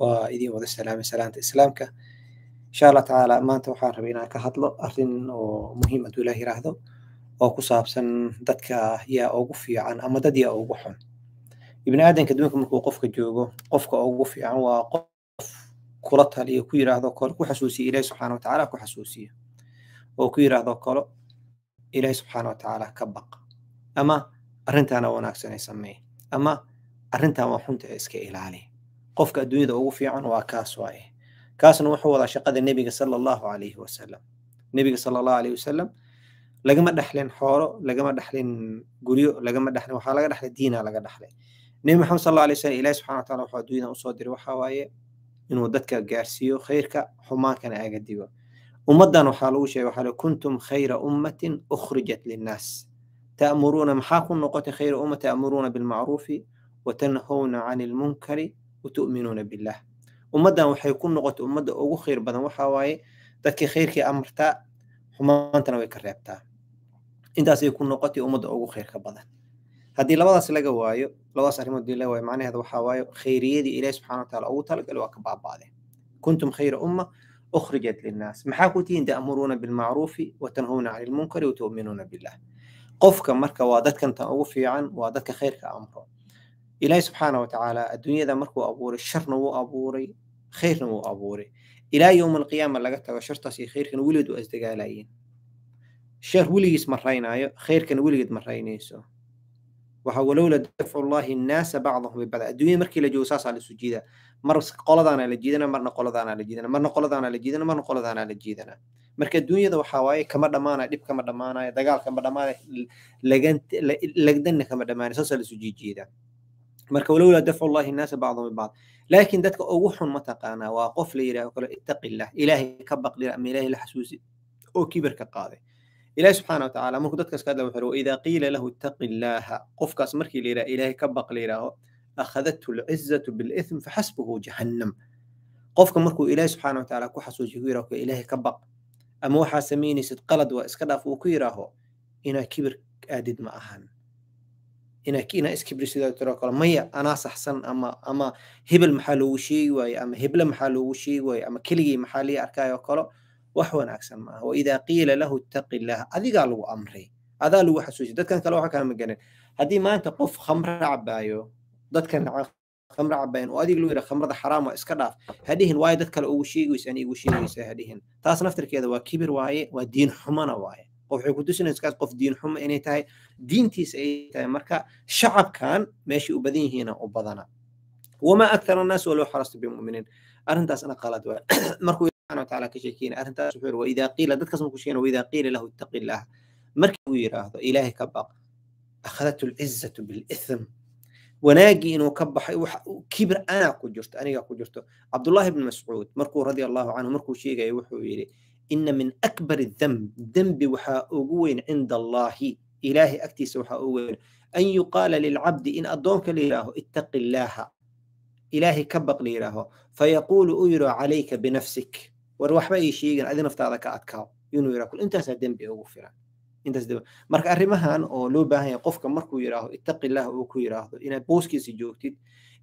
waa idin wada salaamay salaanta islaamka insha allah tacaala maanta waxaan rabay inaan ka hadlo arrin oo muhiim ah hadduu ilaah yiraahdo oo ku saabsan dadka yaa ugu fiican ama dad yaa ugu xun ibni aadanka adduunka markuu qofka joogo qofka ugu fiican waa qof kula taliyo ku yiraahdo kole ku xasuusiya ilaahi subxaana watacaala ku xasuusiya oo ku yiraahdo kolo ilaahi subxaana watacaala ka baq ama arrintaana wanaagsan ay sameey qofka adduunyada ugu fiican waa kaas waaye kaasna wuxuu wadaa shaqada nebiga sala allahu calayhi wasalam nebiga sala allahu calayhi wasalam lagama dhaxlin xoolo lagama dhaxlin guryo lagama dhaxlin waxaa laga dhaxlay diina laga dhaxlay nebi maxamed sala allahu alayhi wasalam ilahi subxana wa taala wuxuu adduunyadan usoo diray waxaa waaye inuu dadka gaarsiiyo khayrka xumaankana aaga digo ummaddan waxaa lagu sheegay waxaa leey kuntum khayra ummatin ukhrijat linnaas ta'muruuna maxaa ku noqotay khayra ummati ta'muruuna bilmacruufi watanhawna cani lmunkari watu'minuuna billaah ummaddan waxay ku noqotay ummadda ugu khayr badan waxaa waaye dadkii khayrkii amartaa xumaantana way ka reebtaa intaasay ku noqotay ummadda ugu khayrka badan haddii labadaas laga waayo labadaas arrimood dii laga waayo macnaheeda waxaa waayo khayriyadii ilaahi subxana wa taala ugu talagalay waa ka baaba'deen kuntum khayra umma ukhrijat linnaas maxaa ku tihiin ta'muruuna bilmacruufi wa cani lmunkari wa billah qofka marka waa dadkan ugu fiican waa dadka khayrka amro ilaahay subxaana watacaala adduunyada markuu abuuray sharna wuu abuuray khayrna wuu abuuray ilaa yowma alqiyaama laga tago shartaas iyo khayrkana weligeed waa isdagaalayeen shar weligiis maraynaayo khayrkana weligeed maraynayso waxa walowla dafcu llahi nnaasa bacdahum bibacd adduunyada markii la joogo saasaa lasu jiidaa mar qoladaana la jiidana marna qoladaana la jiidana marna qoladaana la jiidana marna qoladaana la jiidana marka adduunyada waxaa waaye kama dhammaanayo dhib kama dhammaanayo dagaal kama dhammaanayo lagdana kama dhammaanayo saasaa lasu jiijiidaa marka walowlaa dafcu llahi innaasa bacdahum bibacd laakiin dadka ugu xun ma taqaanaa waa qof la yidhaho kale ittaqi illah ilaahay ka baqdir ama ilaahay la xasuusi oo kibirka qaaday ilaahi subxaana watacaala markuu dadkaas ka hadla wuxuu waidaa qiila lahu ittaqi illaaha qofkaas markii la yidhaha ilaahay ka baq la yidhaaho akhadathu alcizatu bilim faxasbuhu jahannam qofka markuu ilaahi subxaana watacaala ku xasuusiyo ku yidhaho ilaahay ka baq ama waxaa samaynaysid qalad waa iska dhaaf uu ku yidhaaho inaa kibir aadid ma ahan inaa iskibri sidoo kale maya anaa saxsan ama ama hebel maxaa loogu sheegi waaye ama heble maxaa loogu sheegi waaye ama keligii maxaa lii arkaayo kalo wax wanaagsan maaha waidaa qiila lahu ittaqi illaah adigaa lagu amray adaa lagu xasuusiya dadkan kale waxa kana maganen haddii maanta qof khamra cabaayo dadkan khamra cabayan oo adiga lagu yidha khamrada xaraam waa iska dhaaf hadhihin waayo dad kale ugu sheegaysa ani igu sheegaysa hadhihin taas naftirkeeda waa kibir waaye waa diin xumana waaye oo waxay ku tusinaysaa kaas qof diin xumo inay tahay diintiisa ay tahay marka shacabkan meeshay u badan yihiina u badana wamaa akthara annaas walow xarasta bimuminiin arrintaas ana qalad waa markuu subxaana watacaala ka sheekeynay arrintaas wuxuu yihi waidaa qiila dadkaas markuu sheegna waidaa qiila lahu ittaqi illaah markii uu yidhaahdo ilaahay ka baq akhadatu lcizatu bilithm wanaagii inuu ka baxay kibir anaa ku jirto aniga ku jirto cabdullaahi bn mascuud markuu radia allahu canhu markuu sheegaya wuxuu yidhi ina min akbar damb dembi waxaa ugu weyn cinda allaahi ilaahay agtiisa waxaa ugu weyn an yuqaala lilcabdi in addoonka la yidhaaho ittaqi illaaha ilaahay ka baq la yidhaaho fayaquulu u yidho calayka binafsik war waxba ii sheegin adi naftaada ka adkaaw inuu yidhaha kul intaasaa dembi ugu filan marka arrimahan oo loo baahan yahay qofka markuu yidhaaho ittaqi ku yidhaahdo inaad booskiisa joogtid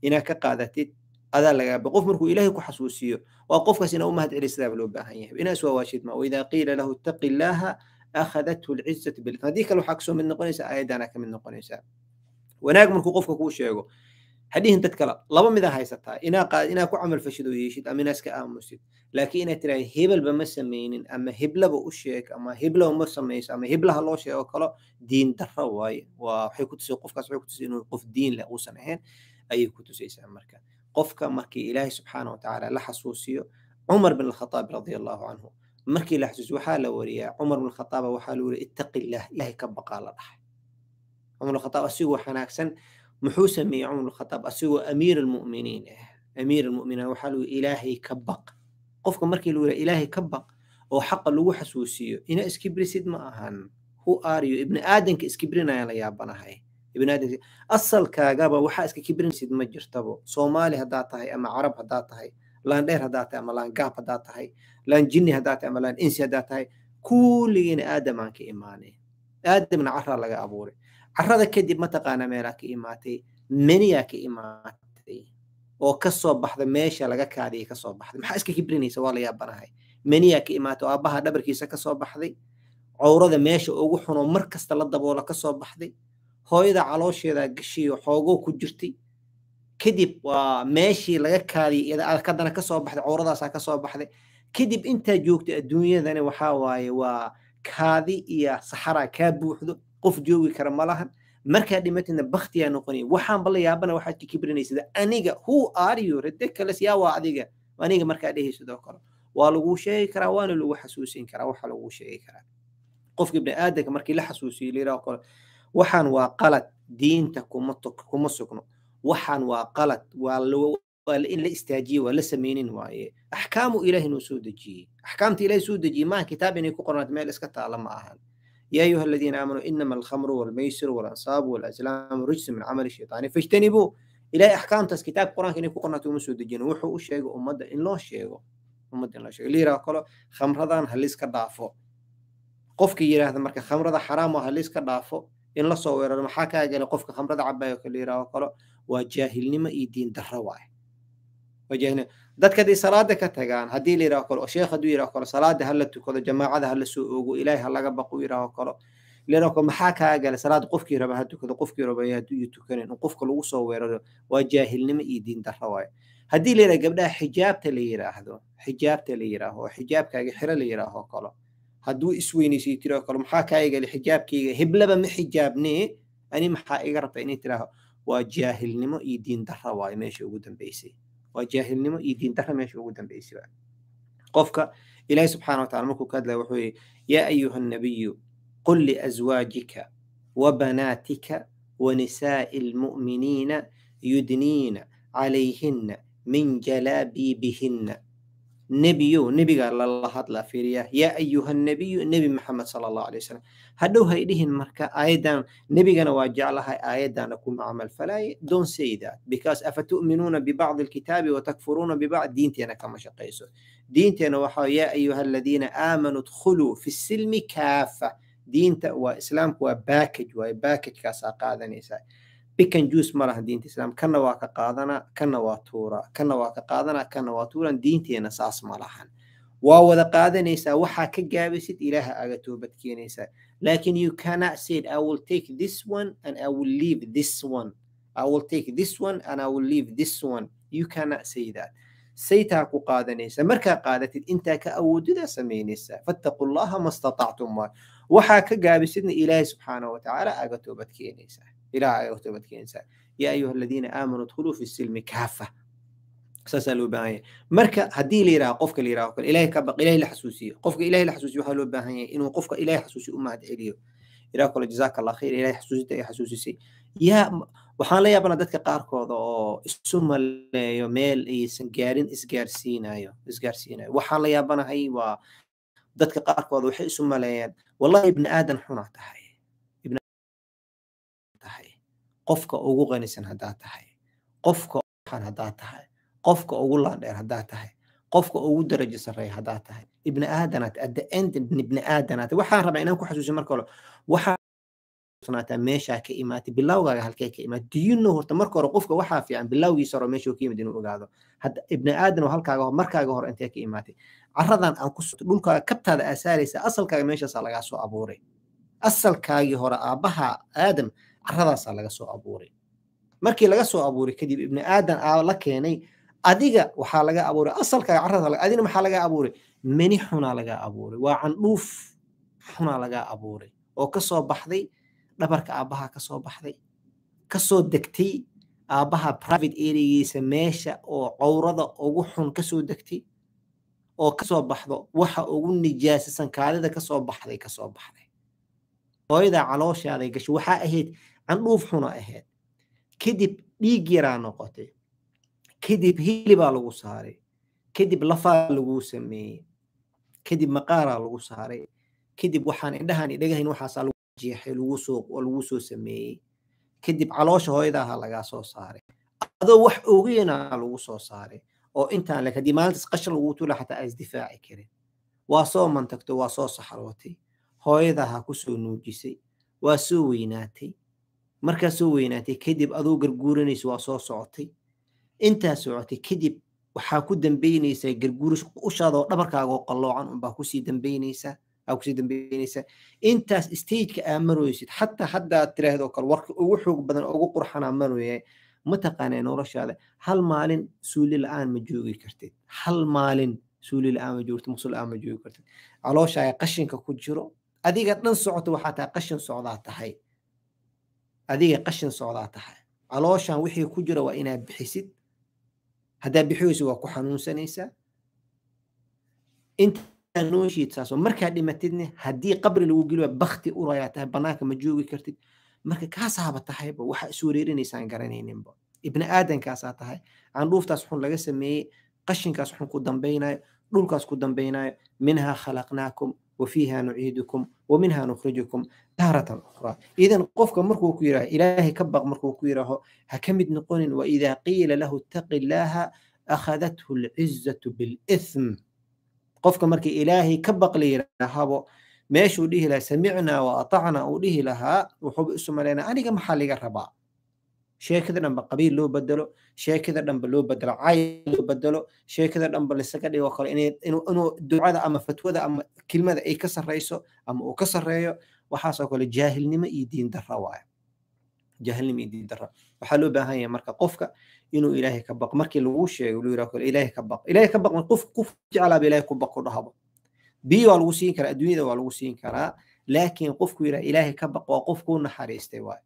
inaad ka qaadatid adaa lagaaba qof markuu ilaahay ku xasuusiyo waa qofkaas inaa u mahad celi loo baahan yahay inaas waa ma waidaa qiila lahu ittaqi illaaha akhadathu lcizatu bil haddii kale waxaa kasoo mid noqonaysa aayaddaana ka mid noqonaysaa wanaag markuu qofka kuu sheego hadhihin dad kala laba midaa haysataa inaa ku camalfashid oo yeeshid ama inaa iska aamusid laakiin inaad tiraha hebelba ma samaynin ama heblaba u sheeg ama heblaba ma samayso ama heblaha loo sheego kalo diin darra waaye waa waxay kutusay qofkaas waxay kutusay inuu qof diin leh uusan ahayn ayay ku tusaysaa marka qofka markii ilaahay subxaana watacaala la xasuusiyo cumar bin alkhataab radia allahu canhu markii la xasuusiyo waxaa la wariyaa cumar bin khataaba waxaa lagu yiri ittaqi illaah ka baqaa la dhahay cumar khataab asigoo xanaagsan muxuu sameeyey cumar khataab asigoo amiir almu'miniin ah amiir almu'miniin waxaa lagu ilaahay ka baq qofka markii lagu yiri ilaahay ka baq oo xaqa lagu xasuusiyo ina iskibrisid ma ahan hu aariyo ibni aadanka iskibrinaya la yaabanahay ibnaadamki asalkaagaba waxaa iska kibrinsid ma jirtabo soomaali haddaa tahay ama carab haddaa tahay laandheer haddaa tahay ama laangaab haddaa tahay laanjini haddaa tahay ama laaninsi haddaa tahay kulligiina aadamaan ka imaanay aadamna caraa laga abuuray carada kadib mataqaana meelaa ka imaatay meniyaa ka imaatay oo kasoo baxda meesha laga kaadiyay kasoo baxday maxaa iska kibrinaysa waa la yaabanahay meniyaa ka imaatay oo aabbaha dhabarkiisa kasoo baxday cowrada meesha ugu xunoo mar la daboola kasoo baxday hooyada caloosheeda gashiyo xoogoo ku jirtay kadib waa meeshii laga kaadiyay iyada kasoo baxday cowradaasaa kasoo baxday kadib intaa joogta adduunyadani waxaa waaye waa kaadi iyo saxaraa kaa buuxdo qof joogi kara ma markaa dhimatidna baktiyaa noqonaya waxaan balla yaabana waxaad ka kibrinaysid aniga who are you ridiculous yaa waa adiga aniga markaa dhehi sidoo kale waa laguu sheegi karaa waana lagu xasuusin karaa waxa laguu sheegi karaa qofka ibni aadamka markii la xasuusiyo la yidhaho kale waxaan waa qalad diinta kuma sugno waxaan waa qalad in la istaajiye waa la samaynin waaye axkaamu ilaah inuu soo dejiyey axkaamta ilaah soo dejiyey maaha kitaab inay ku qornaat meel iska taala ma ahan يا أيها الذين آمنوا إنما الخمر والميسر والأنصاب والأزلام رجس من عمل الشيطان فاجتنبوه إلى أحكام تس كتاب قرآن كني قرآن تو مسود جن وحو الشيء أمد إن لا شيء أمد إن لا شيء اللي راقلا خمر ذان هل إسك ضعفه قف كي يراه ذمرك خمر ذا حرام وهل إسك ضعفه in lasoo weeraro maxaa kaa galay qofka khamrada cabayo kale yiraaho kalo waa jaahilnimo iyo diin darro waay dadka hadday salaada ka tagaan haddii la yiraho kalo sheekh hadduu yiraho kalo salaada hala tukado jamaacada hala soo oogo ilaahay ha laga baqu yiraho kalo liraho kalo maxaa kaa galay salaada qofkii raba ha tukado qofkii raba hadduu tukanin in qofka lagu soo weeraro waa jaahilnimo iyo diin darro waay haddii la yiraho gabdhaha xijaabta la yiraahdo xijaabta la yiraaho oo xijaabkaaga xiro la yiraaho kalo haduu isweynaysiyo tiraah kale maxaa kaa egale xijaabkayga hiblaba ma xijaabnee ani maxaa iga rabta inay tiraah waa jaahilnimo iyo diindara waayo meesha ugu dambaysay waa jaahilnimo iyo diindara meesha ugu dambaysay qofka ilaahi subxaana wataala markuu ka hadlaya wuxuu yihi yaa ayuha nabiyu qul liazwaajika وبناتك ونساء المؤمنين يدنين عليهن من جلابيبهن nebiyow nebiga lala hadlaa fiiriyaa yaa ayuha nebiyu nebi maxamed sala allahu alay wasalam hadhow ha idhihin marka aayaddan nebigana waa jeclahay aayaddaana ku camal falaaye don't say that because afa tu'minuuna bibacdi alkitaabi watakfuruuna bibacd diinteena kama shaqayso diinteena waxaa yaa ayuha aladiina aamanuu dkhuluu fi silmi kaafa diinta waa islaamku waa backage waaye backagekaasaa qaadanaysaa pick and juice ma laha diinta islaam kanna waa ka qaadana kana waa tuura kana waa ka qaadana kana waa tuuran diinteena saas ma lahan waa wada qaadanaysaa waxaa ka gaabaysid ilaaha aga toobad keenaysaa laakin you cannot say it, I will take this one and I will leave this one I will take this one and I will leave this one you cannot say that saytaa ku qaadanaysa markaa qaadatid intaa ka awoodida samaynaysaa fattaqu llaha ma statactum waxaa ka gaabisidna ilaahi subxaanahu watacaala aga toobad keenaysaa ilaahay u toobadkeensaa yaa ayuha aladiina aamanuu dkhuluu fi silmi kaafa saasaa loo baahan yahay marka haddii la yiraha qofka la yiraha kale ilahay ka baq ilahay la xasuusiyo qofka ilahay la xasuusiyo waxaa loo baahan yahay inuu qofka ilahay xasuusiyo u mahad celiyo iraa kale jazaaka allah khayr ilahay xasuusinta ay xasuusisay yaa waxaan la yaabana dadka qaarkooda oo isu maleeyo meel aysan gaarin isgaarsiinayo isgaarsiinayo waxaan la yaabanahay waa dadka qaarkooda waxay isu maleeyeen wallahi qofka ugu qanisan haddaad tahay qofka an haddaad tahay qofka ugu laandheer haddaad tahay qofka ugu darajo sarreeya haddaad tahay ibni aadanaad addaendn ibni aadanaad waxaan rabaa inaan ku xasuusin marka hore waxaa meeshaa ka imaatay bilowgaaga halkee ka imaatay diyuno horta marka hore qofka waxaa fiican bilowgiisa hore meeshuu ka yimid inuu ogaado ibni aadan halkaaga markaaga hore intee ka imaatay caradan aan ku dhulkaaga kabtaada aa saaraysa asalkaaga meeshaasaa lagaa soo abuuray asalkaagii hore aabbaha aadam caradaasaa laga soo abuuray markii laga soo abuuray kadib ibni aadan aa la keenay adiga waxaa laga abuuray asalkaaga carada maxaa laga abuuray meni xunaa laga abuuray waa candhuuf xunaa laga abuuray oo kasoo baxday dhabarka aabaha ka soo baxday kasoo degtay aabaha private eregiisa meesha oo cawrada ugu xun kasoo degtay oo kasoo baxdo waxa ugu nijaasisan kaadida kasoo baxday kasoo baxday hooyadaa calooshaada gasho waxaa ahayd candhuuf xuna ahayd e kadib dhiig yaraa noqotay kadib hilibaa lagu saaray kadib lafaa laguu sameeyey kadib maqaaraa lagu saaray kadib waxaan indhahaan idhagahayn waxaasaa lagu jeexay lagu soo sameeyey kadib caloosha hooyadaaha lagaa soo saaray adoo wax ogeynaa lagu soo saaray oo intaan lek haddii maalintaas qashan lagu tula xataa aa isdifaaci karin waa soo mantagtay waa soo saxrootay hooyadaaha kusoo nuujisay waa soo weynaatay markaa soo weynaatay kadib adoo garguuranayso waa soo socotay intaa socotay kadib waxaa ku dambeyneysaa garguuris ushaadoo dhabarkaago qalloocan unbaa kusii dambeynaysaa kusii dambeynaysaa intaas stageka aa maraysid xataa haddaad tiraahdo kale warka ugu xoog badan ugu qurxanaa maraya mataqaanaa noloshaada hal maalin suuli la-aan ma joogi kartid hal maalin suuli la-aan ma joogtid musul la-aan ma joogi kartid calooshaaya qashinka ku jiro adiga dhan socota waxaa tahay qashin socdaa tahay adiga qashin socdaa tahay calooshan wixii ku jira waa inaad bixisid haddaad bixiyeyso waa ku xanuunsanaysaa intaa saaso markaad dhimatidne haddii qabri lagu geli geliyo bakti urayaa tahay bannaanka ma joogi kartid marka kaasaaba tahayba waxa is garanayninba ibni aadankaasaa tahay candhuuftaas xun laga sameeyey qashinkaas xun ku dambaynayo dhulkaas ku dambaynayo minhaa khalaqnaakum wafiiha nuciidukum waminha nukhrijukum taaratan ukhraa idan qofka markuu ku yidhaah ilaahay ka baq markuu ku yidhaaho ha ka mid noqonin waidaa qiila lahu ittaqi illaaha akhadathu alcizatu bilism qofka markii ilaahay ka baq la yidhaahabo meeshuu dhihi lahaa samicnaa wa atacnaa uu dhihi lahaa wuxuuba isu malaynaa aniga maxaa liga rabaa sheekada dhanba qabiil loo bedelo sheekada dhanba loo bedelo cayl loo bedelo sheekada dhanba lisaga dhigo kale inuu ducada ama fatwada ama kilmada ay ka sarreyso ama uu ka sarreeyo waxaasoo kale jaahilnimo iyo diin darra waayo jaahilnimo iyo diin darra waxaa loo baahan yahay marka qofka inuu ilaahay ka baq markii lagu sheego luu yiraha kale ilaahay ka baq ilaahay ka baq qof ku jeclaaba ilaahay ku baq ku dhahabo bii waa lagu siin karaa adduunyada waa lagu siin karaa laakiin qofku yiraha ilaahay ka baq waa qof kuu naxariistay waayo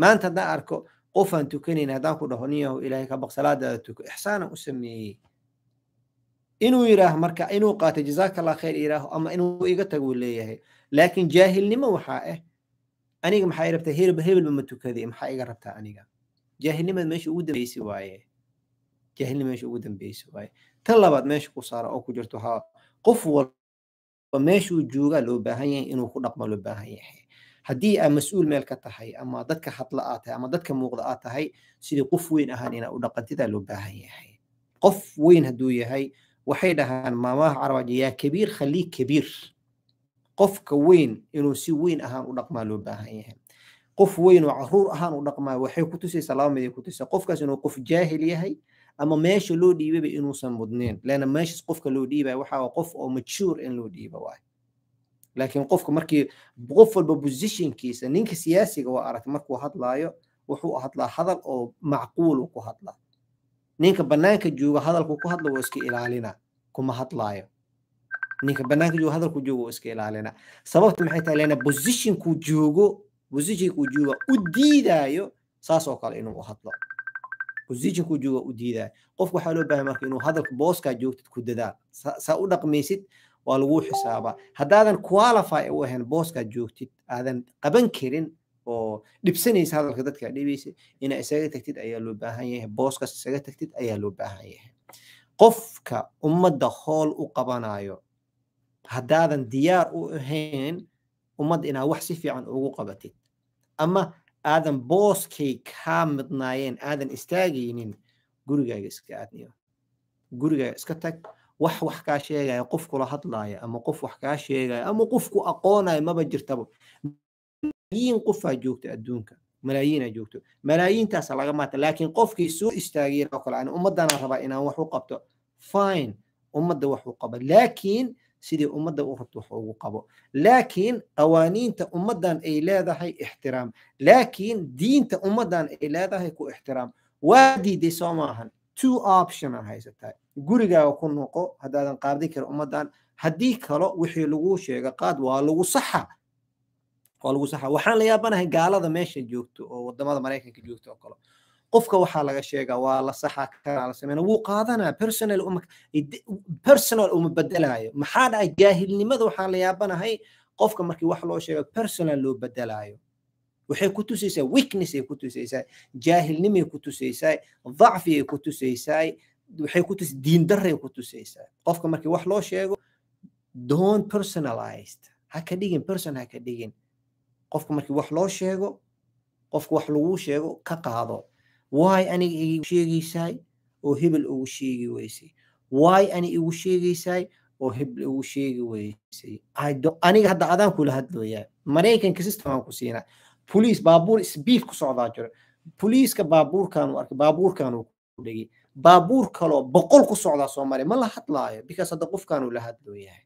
maanta haddaan arko qof aan tukanayn haddaan ku dhaho nin ilaahay ka baq salaadaada tuko ixsaanaan u sameeyey inuu yidhaaho marka inuu qaatay jazaaka allah khayr yidhaaho ama inuu iga taguu leeyahay laakiin jaahilnimo waxaa ah aniga maxaa i rabtaa hebel hebelba ma tukaday maxaa iga rabtaa aniga jaahilnimad meesha ugu dambeysi waaye jaahilnima meesha ugu dambeysi waaye tan labaad meesha ku saara oo ku jirto ha qof walba meeshuu joogaa loo baahan yahay inuu ku dhaqma loo baahan yahay haddii aa mas-uul meel ka tahay ama dadka hadla aa tahay ama dadka muuqda aa tahay sidii qof weyn ahaan inaa u dhaqantidaa loo baahan yahay qof weyn hadduu yahay waxay dhahaan maamaha carabaaja yaa kabiir khalii kabiir qofka weyn inuu si weyn ahaan u dhaqmaa loo baahan yahay qof weyn caruur ahaan u dhaqmaa waxay ku tusaysaa laba mid ku tusaysaa qofkaas inuu qof jaahil yahay ama meesha loo dhiibaba inuusan mudnayn leanna meeshas qofka loo dhiibaya waxaa qof oo majuur in loo dhiiba waayo laakiin qofka markii qof walba bosishinkiisa ninka siyaasiga waa aragta markuu hadlaayo wuxuu hadlaa hadal oo macquulu ku hadlaa ninka banaanka jooga hadalku ku hadla waa iska ilaalina kuma hadlaayo ninka banaanka jooga hadalku joogo waa iska ilaalina sababta maxay tahay lena bosishinkuu joogo bosishinkuu jooga u diidaayo saas kale inuu u hadlo bosishinkuu jooga u diidaayo qofka waxaa loo baahay marka inuu hadalka booskaa joogtid ku dadaal saa u dhaqmaysid waa laguu xisaabaa haddaadan qualify u ahayn booskaad joogtid aadan qaban karin oo dhibsanaysa hadalka dadkaa dhibaysa inaa isaga tagtid ayaa loo baahan yahay booskaas isaga tagtid ayaa loo baahan yahay qofka ummadda hool u qabanayo haddaadan diyaar u ahayn ummadda inaa wax si fiican ugu qabatid ama aadan booskay kaa midnaayeen aadan istaagaynin gurigaaga iska aadniyo gurigaaga iska tag wax wax kaa sheegaya qof kula hadlaaya ama qof wax kaa sheegaya ama qofku aqoonaya maba jirtaba malaayiin qofaa joogta adduunka malaayiinaa joogto malaayiintaasa laga maata laakiin qofkii soo istaagay oo kale ani ummaddanaa rabaa inaan wax u qabto fine ummadda wax u qabo laakiin sidii ummadda u rabto wax ugu qabo laakiin qawaaniinta ummaddan ay leedahay ixtiraam laakiin diinta ummaddan ay leedahay ku ixtiraam waa diiday soo maahan two option aan haysataa gurigaaga ku noqo hadaadan qaadi kara ummaddan haddii kalo wixii laguu sheega qaad waa lagu saxa waa lagu saxa waxaan la yaabanahay gaalada meesha joogto oo wadamada maraykanka joogto oo kale qofka waxaa laga sheegaa waa la saxa kanaa la wuu qaadanaa personal uma personal uma bedelaayo maxaa dhaca jaahilnimada waxaan la yaabanahay qofka markii wax loo sheega personal loo bedelaayo waxay ku tusaysaa weakness ay ku tusaysaa jaahilnimay ku tusaysaa dacfi ay ku tusaysaa waxay ku tus diin darray ku tusaysaa qofka markii wax loo sheego don't personalized ha ka dhigin person ha ka dhigin qofka markii wax loo sheego qofka wax laguu sheego ka qaado waay aniga igu sheegaysaay oo hebel ugu sheegi weysay waay ani igu sheegaysaay oo hebel ugu sheegi weysay aniga hadda adaan kula hadlayaa maraykanka system aan ku siinaa boliis baabuur sbiid ku socdaa jiro boliiska baabuurkan arkay baabuurkan dhegay baabuur kaloo boqol ku socdaa soo ma la hadlaayo bikaas hadda qofkaanu la hadlooyahay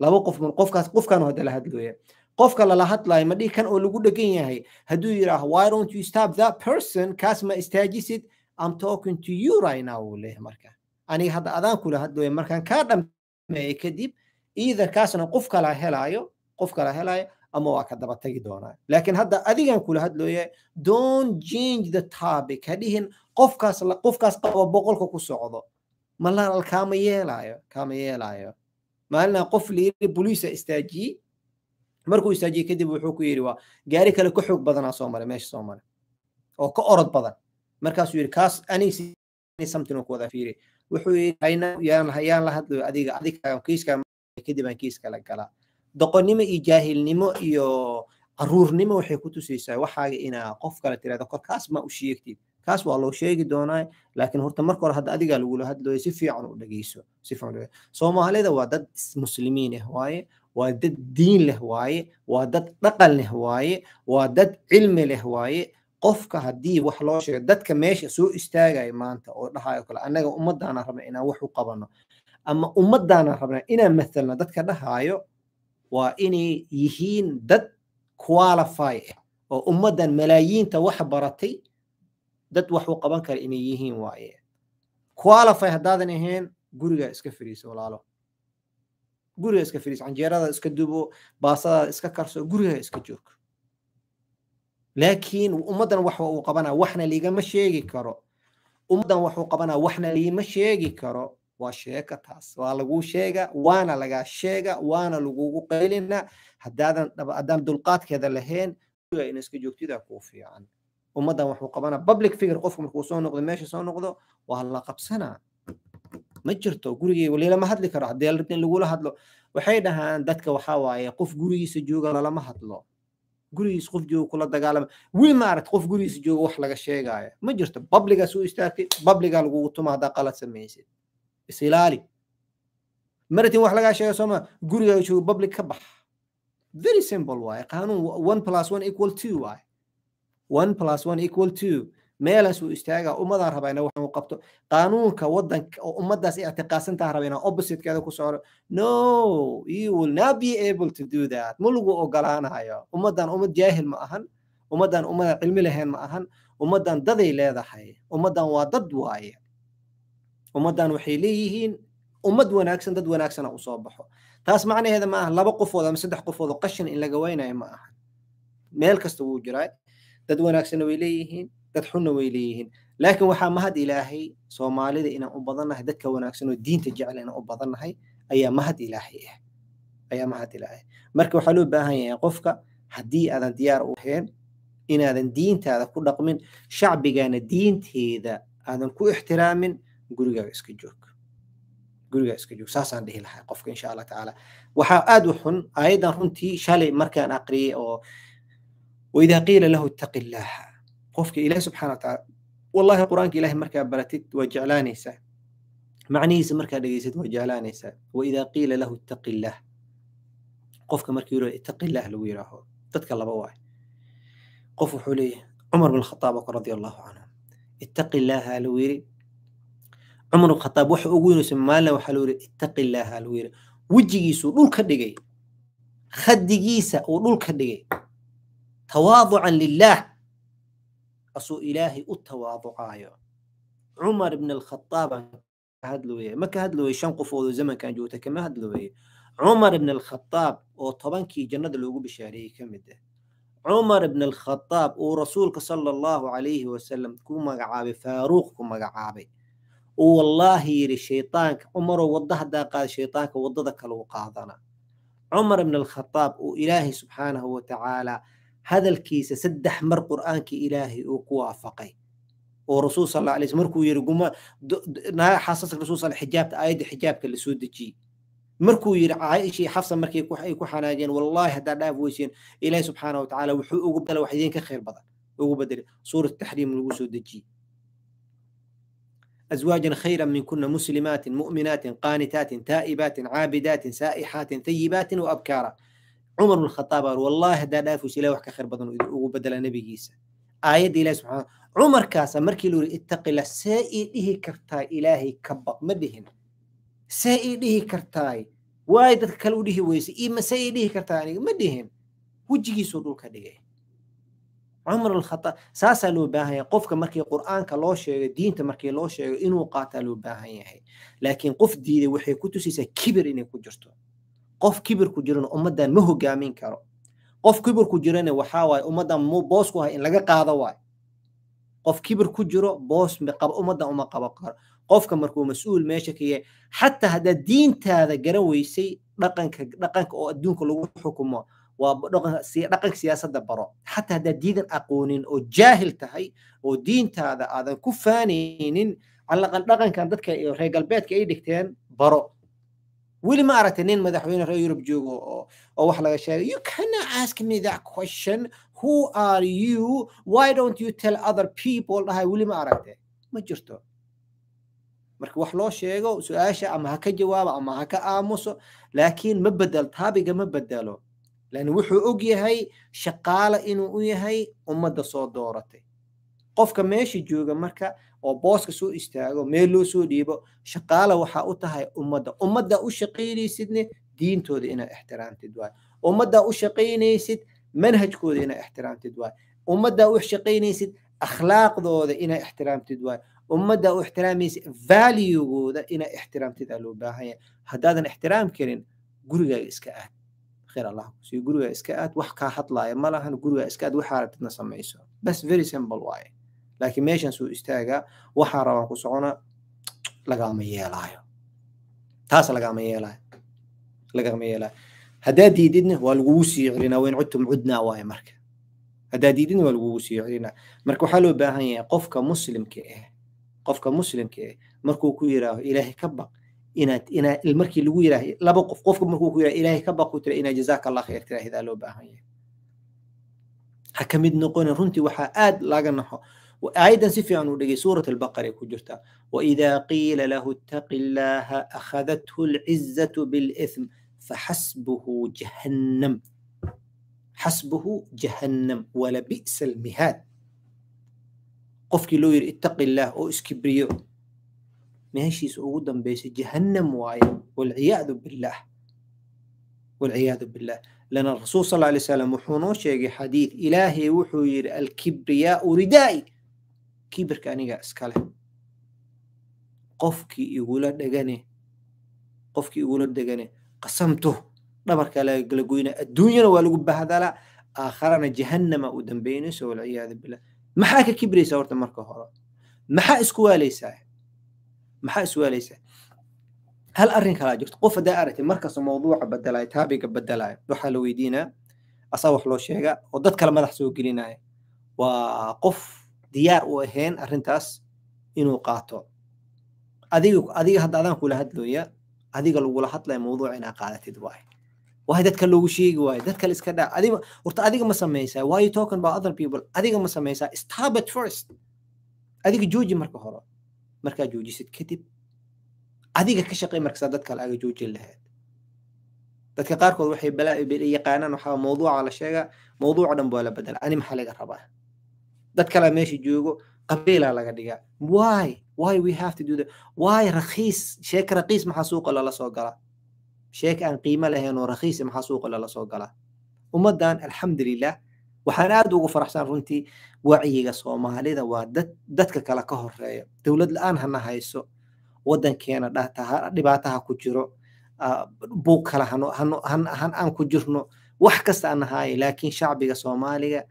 laba qof qofkaas qofkaanu hadda la hadlooya qofka lala hadlaayo ma dhihi kan oo lagu dhegan yahay hadduu yidhaah why don't you stop that person kaas ma istaajisid I'm talking to you right now uu leeyahay marka aniga hadda adaan kula hadlooya markaan kaa dhameeye kadib either kaasna qof kala helaayo qof kala helaayo ama waa ka daba tagi doonaa laakiin hadda adigan kula hadlooya don change the topic hadhihin qofkaas qofkaas qaba boqolka ku socdo malanal kaama yeelaayo kaama yeelaayo maalina qof layiri boliisa istaajiye markuu istaajiye kadib wuxuu ku yidhi waa gaari kale ka xoog badanaa soo mare meesha soo mare oo ka orod badan markaasuu yidhi kaas anigsomething ku wada fiiri wuxuu yidhi yaan la hadlayo adiga adiga kiiska kadibaan kiiska la galaa doqonimo iyo jaahilnimo iyo caruurnimo waxay ku tusaysaa waxaaga inaa qof kale tirahdo kor kaas ma u sheegtid kaas waa loo sheegi doonaa laakiin horta marka hore hadda adigaa lagula hadlooyo si fiican u dhegeyso si fiican soomaalida waa dad muslimiin ah waaye waa dad diin leh waaye waa dad dhaqan leh waaye waa dad cilmi leh waaye qofka haddii wax loo sheego dadka meesha soo istaagaya maanta oo dhahayo kale annaga ummaddaana rabna inaan wax u qabano ama ummaddaana rabna inaan matalno dadka dhahaayo waa inay yihiin dad qualify ah oo ummaddan malaayiinta wax baratay dad wax u qaban kara inay yihiin waaye qualify haddaadan ahayn guriga iska firiisa walaalo guriga iska firiis canjeerada iska dubo baasadaada iska karso guriga iska joogo laakiin ummaddan wax uu qabanaa waxna ligama sheegi karo ummaddan uu qabanaa waxna liima sheegi karo waa sheeka taas waa laguu sheega waana lagaa sheega waana lagugu qaylinaa haddaan dulqaadkeeda lahayn in iska joogtida kuu fiican ummaddan waxuu qabana public figure qofku markuu soo noqdo meesha soo noqdo waa la qabsanaa ma jirto gurigii walilama hadli karo haddii in lagula hadlo waxay dhahaan dadka waxaa waaye qof gurigiisa jooga lalama hadlo gurigiis qof jooga kula dagaalama weli maaragta qof gurigiisa jooga wax laga sheegaayo ma jirto babligaa suu istaagtay babligaa lagugu tuma haddaa qalad samaysid isilaali maratin wax lagaa sheega sooma guriga joogo public ka bax very simple waaye qaanuun one plus one equal two waaye one plus one equal two meelaasuu istaaga ummadaan rabayna waxaan qabto qaanuunka wadanka oo ummaddaas ay ictiqaadsantaha rabayna oppositekeeda ku socdo no you will not be able to do that ma lagu ogolaanayo ummaddan ummad jaahil ma ahan ummaddan ummadaan cilmi lahayn ma ahan ummaddan daday leedahay ummaddan waa dad waaye ummaddan waxay leeyihiin ummad wanaagsan dad wanaagsana usoo baxo taas macnaheeda ma aha laba qofood ama saddex qofoodoo qashin in laga weynayo ma aha meel kasta wuu jiraa dad wanaagsanna way leeyihiin dad xunna way leeyihiin laakiin waxaa mahad ilaahay soomaalida inaan u badannahay dadka wanaagsan oo diinta jecel inaan u badannahay ayaa mahad ilaahay ah ayaa mahad ilaahay ah. marka waxaa loo baahan yahay qofka haddii aadan diyaar u ahayn inaadan diintaada ku dhaqmin shacbigaana diinteeda aadan ku ixtiraamin gurigaaga iska joog gurigaa iska joog saasaan dhihi lahaa qofka insha allah tacaala waxaa aada u xun aayaddan runtii shalay markaan aqriyey oo waidaa qiila lahu ittaqi illaaha qofka ilaahi subxana watacaala wallahi qur-aanka ilaahi markaa baratid waa jeclaanaysaa macnihiisa markaa dhegeysid waa jeclaanaysaa waidaa qiila lahu ittaqi illaah qofka markii yiro ittaqi illaah lagu yidhaaho dadka laba waay qof wuxuu leeyahay cumar bin radi allahu canhu ittaqi illaaha lagu yiri cumar khataab waxa ugu weynayso maalin waxaa lagu yidhi ittaqi illaaha lagu yidhi wejigiisuu dhul dhigay khadigiisa uu dhul dhigay tawaaducan lillaah asuu ilaahay u tawaaducaayo cumar ibn alkhataabaan ka hadlooyay ma ka hadlooyay shan qofoodoo zamankan joogta kama hadlooyay cumar ibn alkhataab oo tobankii jannada loogu bishaareeyey ka mid ah cumar ibn alkhataab uu rasuulka sala allahu calayhi wasalam ku magacaabay faaruuq ku magacaabay uu wallaahi yidhi shaydaanka cumaroo wadda haddaa qaada shaydaanka waddada kale u qaadana cumar ibn alkhadaab uu ilaahay subxaanahu wa hadalkiisa saddex mar qur'aankii ilaahay uu ku waafaqay oo rasuul sala alay markuu yidhi guma xaasaska rasuul sala xijaabta aayadda xijaabka la dejiyey markuu yidhi caaisha iyo xafsa markii ay ku xanaajeen wallaahi haddaa dhaaf weyseen ilaahay subxaana wa wuxuu ugu bedela wax idinka khayr badan ugu bedeli suurat taxriim lagu soo dejiyey أزواجا خيرا من كن مسلمات مؤمنات قانتات تائبات عابدات سائحات ثيبات وأبكارا عمر بن الخطاب والله دا dhaafus ilahi wax ka khayr badan ugu bedela nabigiisa aayadda ilahi subxaana cumarkaasa markii luu yidhi ittaqila see ii dhihi kartaa ilaahay ka baq ma dhihin see ii dhihi kartaay waayo dadka kale u dhihi weyse see ii dhihi ma dhihin wejigiisuu dhulka dhigay cumr alkhata saasaa loo baahan yahay qofka markii qur'aanka loo sheego diinta markii loo sheego inuu qaataa loo baahan yahay laakiin qof diiday waxay ku tusaysaa kibir inay ku jirto qof kibir ku jirana ummaddan ma hogaamin karo qof kibir ku jirana waxaa waaye ummaddan muu boos ku hay in laga qaado waayo qof kibir ku jiro boos ummaddan uma qabo karo qofka markuu mas-uul meesha ka yahay xataa haddaad diintaada garan weysay dhaqanka dhaqanka oo adduunka lagu xukumo waa dhaqanka siyaasadda baro xataa haddaad diidan aqoonin oo jaahil tahay oo diintaada aadan ku faanaynin calaqal dhaqankan dadka reer galbeedka ay dhigteen baro weli ma aragtay nin madaxweyne reer yurub joogo oo wax laga sheegay you cannot ask me that question who are you why don't you tell other people dhahay weli ma aragtay ma jirto marka wax loo sheego su-aasha ama ha ka jawaabo ama ha ka aamuso laakiin ma bedel taabiga ma bedelo laannu wuxuu og yahay shaqaale inuu u yahay ummadda soo dooratay qofka meesha jooga marka oo booska soo istaago meel loo soo dhiibo shaqaale waxaa u tahay ummadda ummadda u shaqaynaysidne diintooda inaa ixtiraamtid waayo ummadda u shaqaynaysid manhajkooda inaa ixtiraamtid waayo ummadda u shaqaynaysid akhlaaqdooda inaa ixtiraamtid waayo ummadda u ixtiraamaysid valuegooda inaa ixtiraamtid aa loo baahan yahay haddaadan ixtiraam karin gurigaaga iska aad khayr allah kusii guriga iska aad wax kaa hadlaaya ma guriga iska aad waxaa rabtidna samayso bas very simple waaye laakiin meeshan suu istaagaa waxaa rabaan ku socona lagaama yeelaayo taas lagaama yeelaayo lagaama yeelaayo haddaad diididna waa lagugu sii celinaa wain cudtum cudnaa waaye marka haddaad diididna waa lagugu sii celinaa marka waxaa loo baahan yahay qofka muslimka ah qofka muslimka ah markuu ku yidhaaho ilaahay ka baq inaad ina markii lagu yiraah laba qof qofka markuu ku yiraah ilaahay ka baqu tira inaa jazaaka allah khayr tiraahidaa loo baahan yahay ha ka mid noqonin runtii waxaa aad laga naxo aayaddan si fiican u dhegay suurat albaqara ku jirtaa waidaa qiila lahu ittaqi llaaha akhadathu alcizatu bilithm faxasbuhu jahannam xasbuhu jahannam walabi'sa almihaad qofkii loo yiri ittaqi illaah oo iskibriyo meeshiisa ugu dambaysa jahannam waaye walciyaadu billaah walciyaadu billaah lana rasuul sal alay slam wuxuu noo sheegay xadiid ilaahay wuxuu yidhi alkibriyaau ridaa'i kibirka aniga iskale qofkii igula dhegane qofkii igula dhegane qasamto dhabarka lagala goynaa adduunyana waa lagu bahdalaa aakharana jahannama u dambaynayso walciyaadu billaah maxaa ka kibraysaa horta marka hore maxaa isku waalaysaa maxaa iswaalaysaa hal arin kalaa jirto qof haddaa aragtay markastoo mawduuca badelaaya taabiga badelaaya waxaa la weydiinaa asaa wax loo sheegaa oo dad kale madax soo gelinaya waa qof diyaar u ahayn arrintaas inuu qaato adiga adiga hadda adaan kula hadlooya adiga lagula hadlaya mawduuc inaa qaadatid waaye waayo dadka loogu sheegi waayo dad kale iska dhac adiga horta adiga ma samaysaa why you talking about other people adiga ma samaysaa stop first adiga jooji marka hore markaa joojisid kadib adiga ka shaqey markasaa dad kale aga joojin lahayd dadka qaarkood waxay yaqaanaan waxaa mawduuca la sheegaa mawduuca dhan baa la bedela ani maxaa laga rabaa dad kalaa meesha joogo qabiilaa laga dhigaa why why we have to do that why rakhiis sheek rakhiis maxaa suuqa lala soo galaa sheek aan qiimo lahayn oo rakhiis maxaa suuqa lala soo galaa ummaddan alxamdulilah waxaan aad ugu faraxsan runtii wacyiga soomaalida waa dadka kale ka horeeya dowlad la-aan hana hayso wadankeena dhibaato ku jiro buug kale aan ku jirno wax kasta aan ahaaye laakiin shacbiga soomaaliga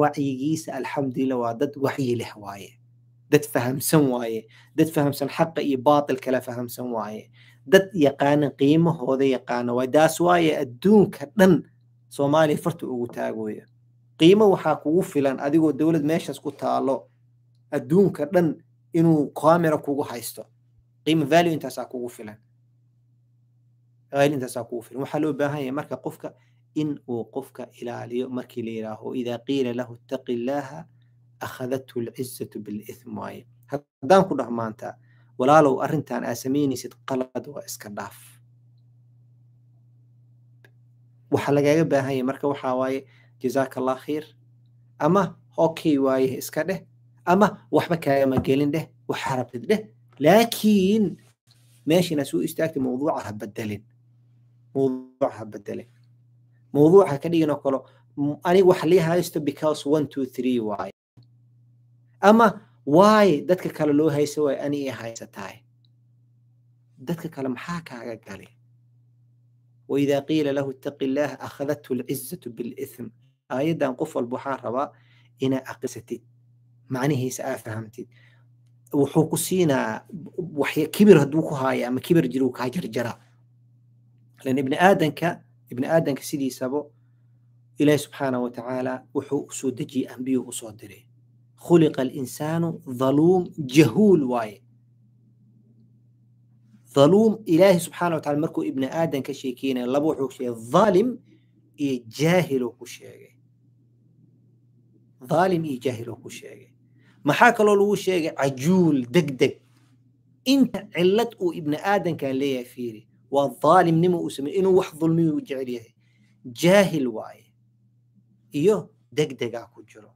wacyigiisa alxamdulillah waa dad wacyi leh waaye dad fahamsan waaye dad fahamsan xaqa iyo baatil kala fahamsan waaye dad yaqaana qiimahooda yaqaana waaye daas waaye adduunka dhan soomaaliya farta ugu taagooya qiimo waxaa kugu filan adigoo dowlad meeshaas ku taalo adduunka dhan inuu kamera kugu haysto qiimo value intaasaa kugu filan intaasaa kugu filan waxaa loo baahan yahay marka qofka in uu qofka ilaaliyo markii la yidhaaho idaa qiila lahu ittaqi illaaha akhadathu lcizatu bilithm waaye haddaan ku dhah maanta walaalow arrintan aa samaynaysid qalad waa iska dhaaf waxaa lagaaga baahan yahay marka waxaa waaye jazaaka allah ama hokey waaye iska dheh ama waxba kaagama gelin dheh waxaa rabtid dheh laakiin meeshina suu istaagtay mawduuca ha bedelin mawduuca ha bedelin mawduuca ka dhigin oo kale aniga wax lii haysto because one two three waaye ama waaye dadka kale loo haysa waaye ani ii haysataay dadka kale maxaa kaaga galay waidaa qiila lahu ittaqi illaah akhadathu alcizatu bilithm aayadan qof walba waxaan rabaa inaa aqrisatid macnihiisa aa fahamtid wuxuu ku siinaa kibir hadduu ku haayo ama kibir jiruu kaa jarjara lan ibni aadanka ibni aadanka sidiisabo ilaahi subxaanahu watacaala wuxuu usoo dejiyey ambiyuu usoo diray khuliqa alinsaanu dhaluum jahuul waaye dhaluum ilaahi subxaana wa tacala markuu ibni aadan sheekeynaya laba wuxuu sheegay dhalim iyo jaahiluu ku sheegay dhaalim iyo jaahiloo ku sheegay maxaa kaloo lagu sheegay cajuul degdeg inta cilad uu ibni aadankan leeyahay fiiri waa dhaalimnimo uu sameeye inuu wax dulmiyo u jecel yahay jaahil waaye iyo degdegaa ku jiro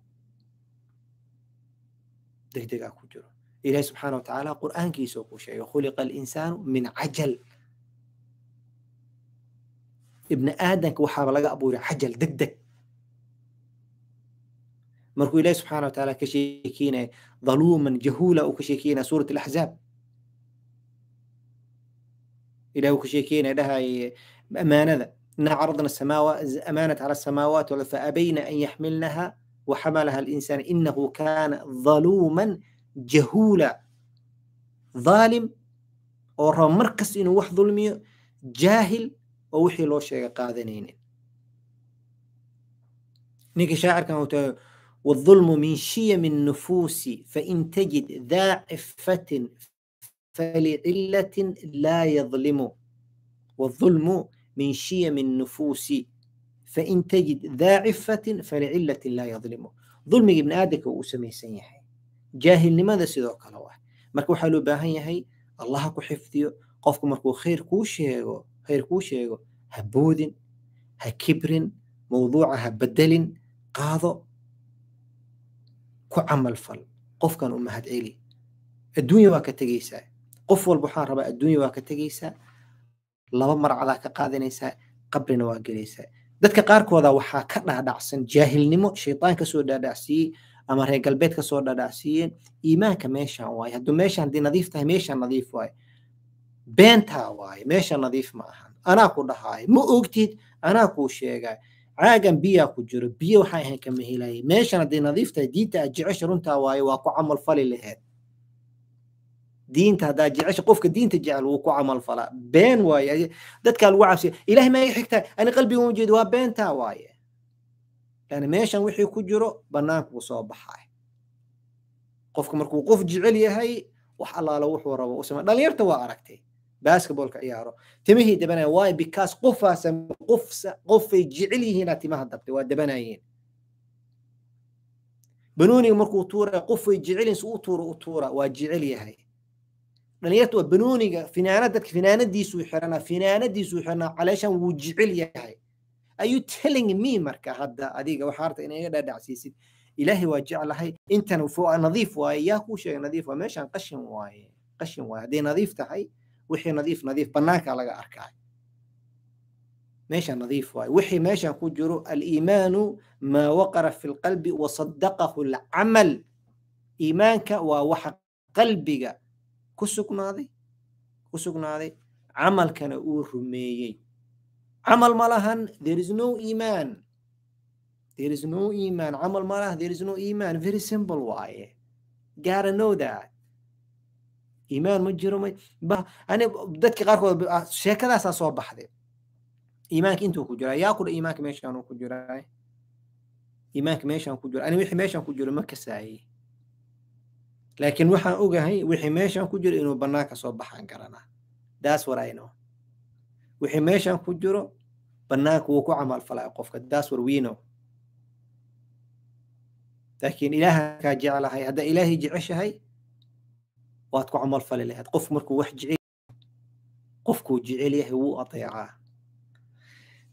degdegaa ku jiro ilahi subxaana watacaala qur'aankiisoo ku sheegay khuliqa alinsaanu min cajal ibni aadanka waxaaba laga abuuray cajal degdeg مركو إلهي سبحانه وتعالى كشيكين ظلوما جهولا وكشيكينة سورة الأحزاب إلى كشيكين لها أمانة إنا عرضنا السماوات أمانة على السماوات فأبين أن يحملنها وحملها الإنسان إنه كان ظلوما جهولا ظالم ورمركز مركز إنه وح ظلمي جاهل ووحي لو شيء قاذنين نيكي شاعر كان والظلم من شيم النفوس فإن تجد ذا عفة فلعلة لا يظلم والظلم من شيم النفوس فإن تجد ذا عفة فلعلة لا يظلم ظلم ابن آدك وسمي سيحة جاهل لماذا سيدوك واحد مكو حلو باهي هي الله كو حفظيو قفكم مكو خير كوشيغو خير كوشيغو هبودن هكبرن موضوعها بدلن قاضو ku camalfal qofkan u mahad celi adduunya waa ka tegeysaa qof walba waxaan rabaa adduunya waa ka tegeysaa laba marcadaa ka qaadanaysaa qabrina waa gelaysaa dadka qaarkooda waxaa ka dhaadhacsan jaahilnimo shaytaan kasoo dhaadhacsiiyey ama reer galbeed kasoo dhaadhacsiiyeen iimaanka meeshaan waaye hadduu meeshaan haddii nadiif tahay meeshaan nadiif waaye beentaa waaye meesha nadiif ma ahan anaa ku dhahaayo ma ogtid anaa kuu sheegaa caagan biyaa ku jiro biyo waxaa ahayn kama helayay meeshan hadday nadiiftahay diinta aad jecesha runtaa waayo waa ku camal fali laheed diinta haddaa jecesha qofka diinta jecel wuu ku camal falaa been waaye dadkaa lagu cabsiya ilaahay maa iga ani qalbiga uma waa beentaa waaye yani meeshan wixii ku jiro bannaankuu soo baxay qofka markuu qof jecel yahay wax allaala wuxuu rabo u samay waa aragtay basketballka ciyaaro timihii dabanaya waayo bikaas qofaa qofsa qofay jecel yihiinaa timaha dabtay waa dabanayeen banuuniga markuu tuuraya qofay jecel si u tuura u tuura waa jecel yahay dhalinyarta waa banuuniga finaanad dadka finaanadiisuu xiranaa finaanadiisuu xiranaa caleeshan wuu jecel yahay are telling me marka hadda adiga waxaa rabta inaa dhaadhacsiisid ilaahay waa jeclahay intan nadiif waaye yaa kuu sheegay nadiif waa meeshaan qashin waaye qashin waaye hadday nadiif tahay wixii nadiif nadiif bannaankaa laga arkaay meesha nadiif waay wixii meeshan ku jiro alimaanu maa waqara fi lqalbi wasadaqahu alcamal iimaanka waa waxa qalbiga ku sugnaaday ku sugnaaday camalkana uu rumeeyey camal malahan lahan there is no iman there is no iman camal ma there is no iman very simple waaye gotta know that imaan ma jiro dadka qaarkood sheekadaasaa soo baxday iimaanka intuu ku jiraa yaa kudha iimaanka meeshaan ku jiraa iimaanka meeshaan ku jira ani wixii meeshaan ku jiro ma kasaayey laakiin waxaan ogahay wixii meeshaan ku jiro inuu bannaanka soo baxaan garanaa daas war wixii meeshaan ku jiro bannaanka wuu ku camal falaya qofka daas war laakiin ilaaha jeclahay haddaa ilaahay jeceshahay waad ku camalfali lahayd qof markuu wax jecel qofkuu jecel yahay wuu adeecaa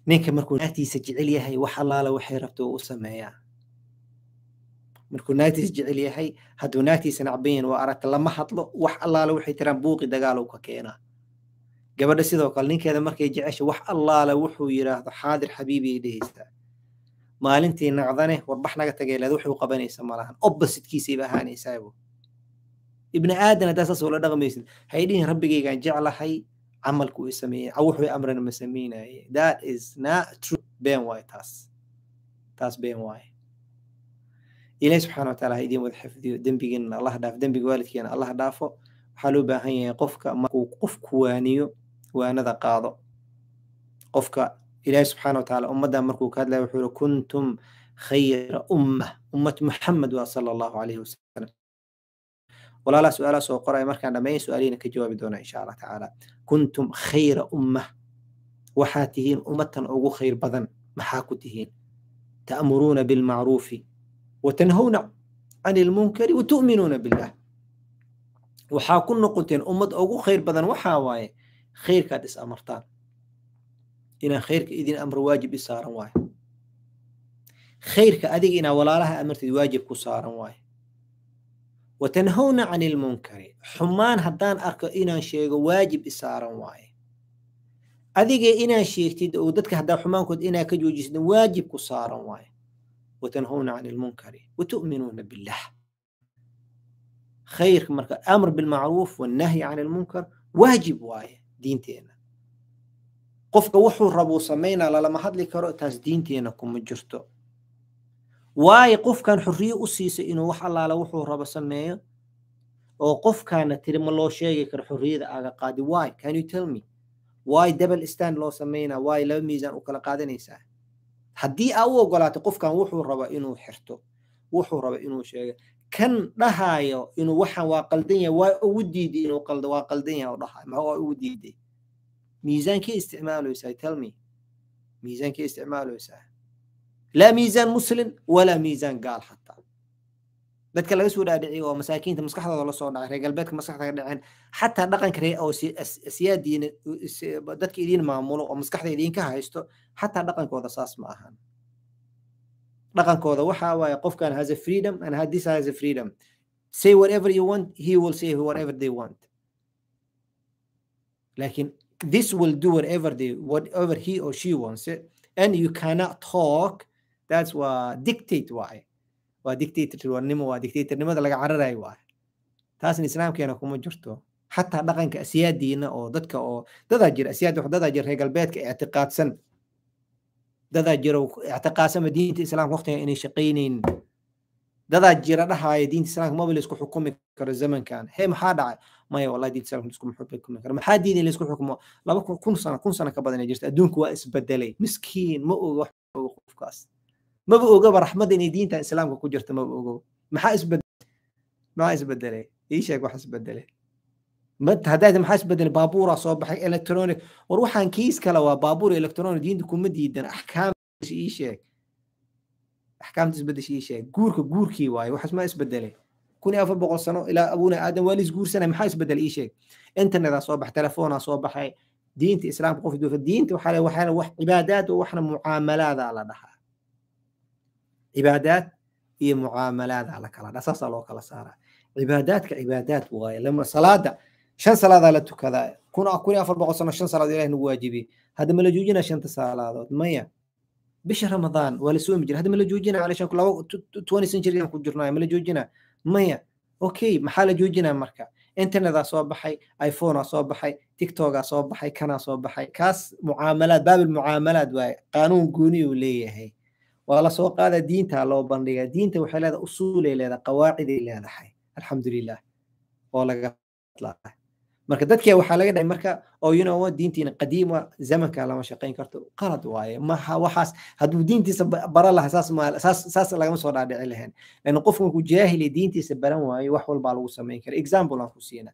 ninka markuu naagtiisa jecel yahay wax allaale waxay rabto u sameeyaa markuu naagtiisa jecel yahay hadduu naagtiisa nacbayin waa aragta lama hadlo wax allaale waxay tiraan buuqi dagaalow ka keenaa gabadha sidoo kale ninkeeda markay jecesha wax allaale wuxuu yiraahdo xaadir xabiibiyay dhehaysaa maalintii nacdane warbax naga tagay wuxuu qabanaysa malahan oppositkiisayba ahaanaysaaybu ibni aadan haddaa saas ula dhaqmaysid waxay dhihin rabbigaygaan jeclahay camalku ah i sameeye wuxuu amrana ma samaynaye that is not true been waay taas taas been waaye ilahi subxana wa ha idin wada xifdiyo dembigiinna allah dhaafo dembiga waalidkeena allah dhaafo waxaa loo baahan yahay qofka markuu qof kuwaaniyo waanada qaado qofka ilahi subxaana wa taala ummaddan markuu ka hadlaya wuxuu uri kuntum khayra ummah ummat muxamed waa sala allahu calayhi wasalam walaalaa su-aalaa soo qoraya markaan dhammayn su-aalihiina ka jawaabi doona insha allah tacaala kuntum khayra ummah waxaad tihiin ummatan ugu khayr badan maxaa ku tihiin ta'muruuna bilmacruufi watanhawna can ilmunkari watu'minuuna billah waxaa ku noqoteen ummad ugu khayr badan waxaa waaye khayrkaad is amartaan inaan khayrka idin amro waajib i saaran waayo khayrka adiga inaa walaalaha amartid waajib ku saaran waayo watanhawna can ilmunkari xumaan haddaan arko inaan sheego waajib isaaran waaye adiga inaa sheegtid oo dadka haddaa xumaankood inaa ka joojisda waajib ku saaran waaye watanhawna can ilmunkari watu'minuuna billah khayrka marka amr bilmacruuf wannahyi can ilmunkar waajib waaye diinteena qofka wuxuu rabuu samaynaa lalama hadli karo taas diinteena kuma jirto waayo qofkan xorriyo u siisay inuu wax allaala wuxuu rabo sameeyo oo qofkaana tiri ma loo sheegi karo xorriyada aga qaadi why can you tell me why double stand loo sameynaa why laba miisaan u kala qaadanaysaa haddii aa u ogolaatay qofkan wuxuu raba inuu xirto wuxuu raba inuu sheego kan dhahayo inuu waxaan waa qaldan yahay waa ugu diiday inuu qaldo waa qaldan yahay oo dhahayo ma waa ugu diiday miisaankee isticmaalaysaa tell me miisaankee isticmaalaysaa laa miisaan muslin walaa miisaan gaal xataa dadka laga soo dhaadhiciy oo masaakiinta maskaxdooda la dhacay reer galbeedka maskaxda ka dhaceen xataa dhaqanka ree oo siyaadiina dadka idiin maamulo oo maskaxda idiinka haysto xataa dhaqankooda saas ma ahan dhaqankooda waxaa waaye qofkan has a freedom and had this has a freedom say whatever you want he will say whatever they want laakiin this will do whatever they whatever he or she wants it and you cannot talk taas waa dictate waaye waa dictatornimo waa dictatornimada laga cararayo waaye taasna islaamkeena kuma jirto xataa dhaqanka asyaadiina oo dadka oo dadaa jira asyaad dadaa jira reer galbeedka ictiqaadsan dadaa jira ictiqaadsama diinta islaamka waqtiga inay shaqaynaynin dadaa jira dhahaaya diinta islaamka maba laisku xukumi karo zamankan he maxaa dhacay maya wallahi diinta islaamka laisku xukumi karo maxaa diinay laisku xukumo laba kun sano kun sano ka badan jirta adduunku waa isbedelay miskiin ma oga wax oga qofkaas maba ogaba raxmada inay diinta islaamka ku jirto maba ogo maxaa isbed maxaa isbedelay ii sheeg wax isbedelay haddaad maxaa isbedelay baabuuraa soo baxay electronic war waxaan kiis kale waa baabuur electronic diinta kuma diidan axkaamta ii sheeg axkaamta isbedesha ii sheeg guurka guurkii waaye waxas maa isbedelay kun iyo afar boqol sano ilaa abuna aadam waa liis guursanay maxaa isbedelay ii sheeg internetaa soo baxay telefoonaa soo baxay diinta islaamka qof diinta waxaa waxaana wax cibaadaad waxna mucaamalaada la dhahaa cibaadaad iyo mucaamalaada la kala dha saasaa loo kala saaraa cibaadaadka cibaadaad waaye salaada shan salaadaa la tukadaa kun kun afar boqol sano shan salaadood ilahi nagu waajibiyey hadda ma la joojina shanta salaadood maya bisha ramadaan waa la soomi jira hadda ma la joojina malaysh laba twenty century aan ku jirnaayo ma la joojina maya okay maxaa la joojina marka internetaa soo baxay iphonea soo baxay tictokaa soo baxay kanaa soo baxay kaas mucaamalaad baabil mucaamalaad waaye qaanuun gooniyuu leeyahay waa lasoo qaada diinta loo bandhiga diinta waxay leedahay usuulay leedahay qawaaciday leedahay alxamdulilah oo laga marka dadka waxaa laga dhahay marka oo oh, you know diintiina qadiima zamanka lama shaqayn karto qalad waaye maha waxaas hadduu diintiisa bara laha saas lagama soo dhaadhici lahayn lakin qofku markuu jaahili diintiisa baran waayo wax walbaa lagu samayn kara example aan ku siina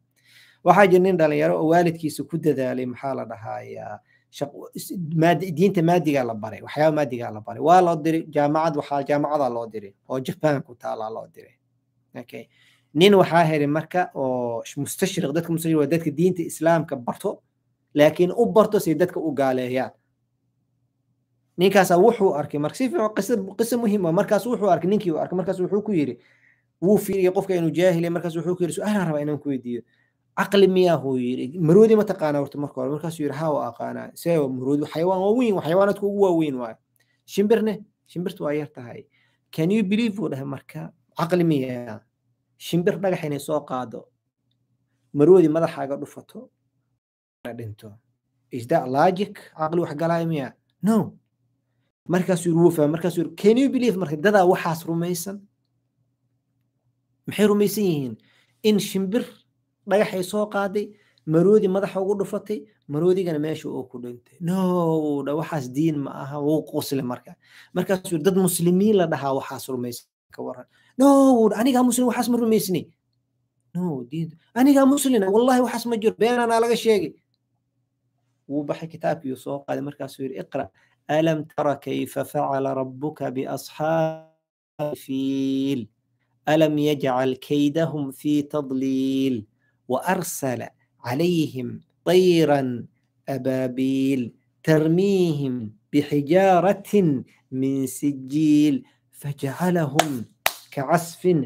waxaa jir nin dhalinyaro oo waalidkiisa ku dadaalay maxaa la dhahayaa diinta maadigaa la baray waxyaaba maadigaa la baray waa loo diray jaamacad waxaa jaamacadaa loo diray oo japan ku taalaa loo diray nin waxaa helay marka oo mustashriq dadka mustashriq waa dadka diinta islaamka barto laakiin u barto si dadka u gaaleeyaan ninkaasaa wuxuu arkay marka si fiican qisa qisa markaas wuxuu arkay ninkii uu arkay markaas wuxuu ku yiri wuu fiiriyay qofka inuu jaahilay markaas wuxuu ku yiri su-aal rabaa inaan ku weydiiyo caqli miyaahuu yidhi maroodi ma taqaanaa horta marka hore markaasuu yidhi haa waa aqaanaa see maroodi xayawaan waaweyn waa ugu waaweyn waayo shimbirne shimbirtu waa yar tahay can you believe uu dhahay marka caqli miyaa shimbir dhagax inay soo qaado maroodi madaxaaga dhufato dhinto is that logic caqli wax galaayo miya no markaasuu yidhi wuu markaasuu yidhi can you believe marka dadaa waxaas rumaysan maxay rumaysan yihiin in shimbir dhagaxay soo qaaday maroodi madaxa ugu dhufatay maroodigana meesha uu ku dhintay nowdha waxaas diin ma aha wuu qusle marka markaasuu dad muslimiin la dhahaa waxaas rumaysan ka waran nowdha anigaa muslim waxaas ma rumaysnay anigaa muslina wallahi waxaas ma jiro beenanaa laga sheegay wuu baxay kitaabkiiuu soo qaaday markaasuu yidhi iqra alam tara kayfa facala rabbuka biasxaabi fiil alam yajcal kaydahum fii tadliil وارسل عليهم طيرا ابابيل ترميهم بحجاره من سجيل فجعلهم كعصف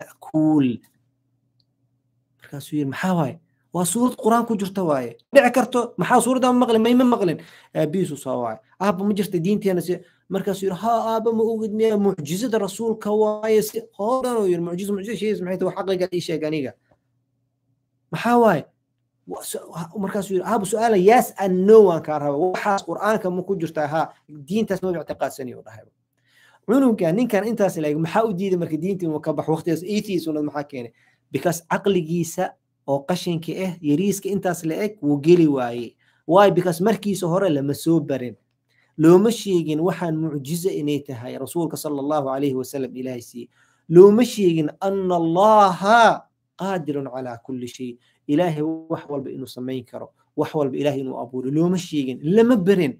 ماكول كاسوير محاواي وصورة قرآن كجرت واي بعكرتو محا صورة دام مغلن ميم مغلن آه، بيسو صواي أبا مجرت دين تي نسي مركز يقول ها أبا ما أوجد معجزة الرسول كواي هذا معجزة معجزة شيء اسمه حقيقة إيش يعني قال maxaa waaye markaasuu yiri abu su'aala yes and no waan kaa raba waxaas qur'aanka ma ku jirtaa ha diintaas ma ictiqaadsanayo dhahayba cunuga ninkan intaas ilaag maxaa u diiday marka diintii ka baxo waqtigaas atheismnad maxaa keenay because caqligiisa oo qashinka ah yariiska intaas la eg wuu geli waaye why because markiisa hore lama soo barin looma sheegin waxaan mucjiza inay tahay rasuulka sala allahu alayhi wasalam ilaahay siiye looma sheegin ana allaha qaadirun calaa kulli shay ilaahay wax walba inuu samayn karo wax walba ilaahay inuu abuuro looma sheegin lama berin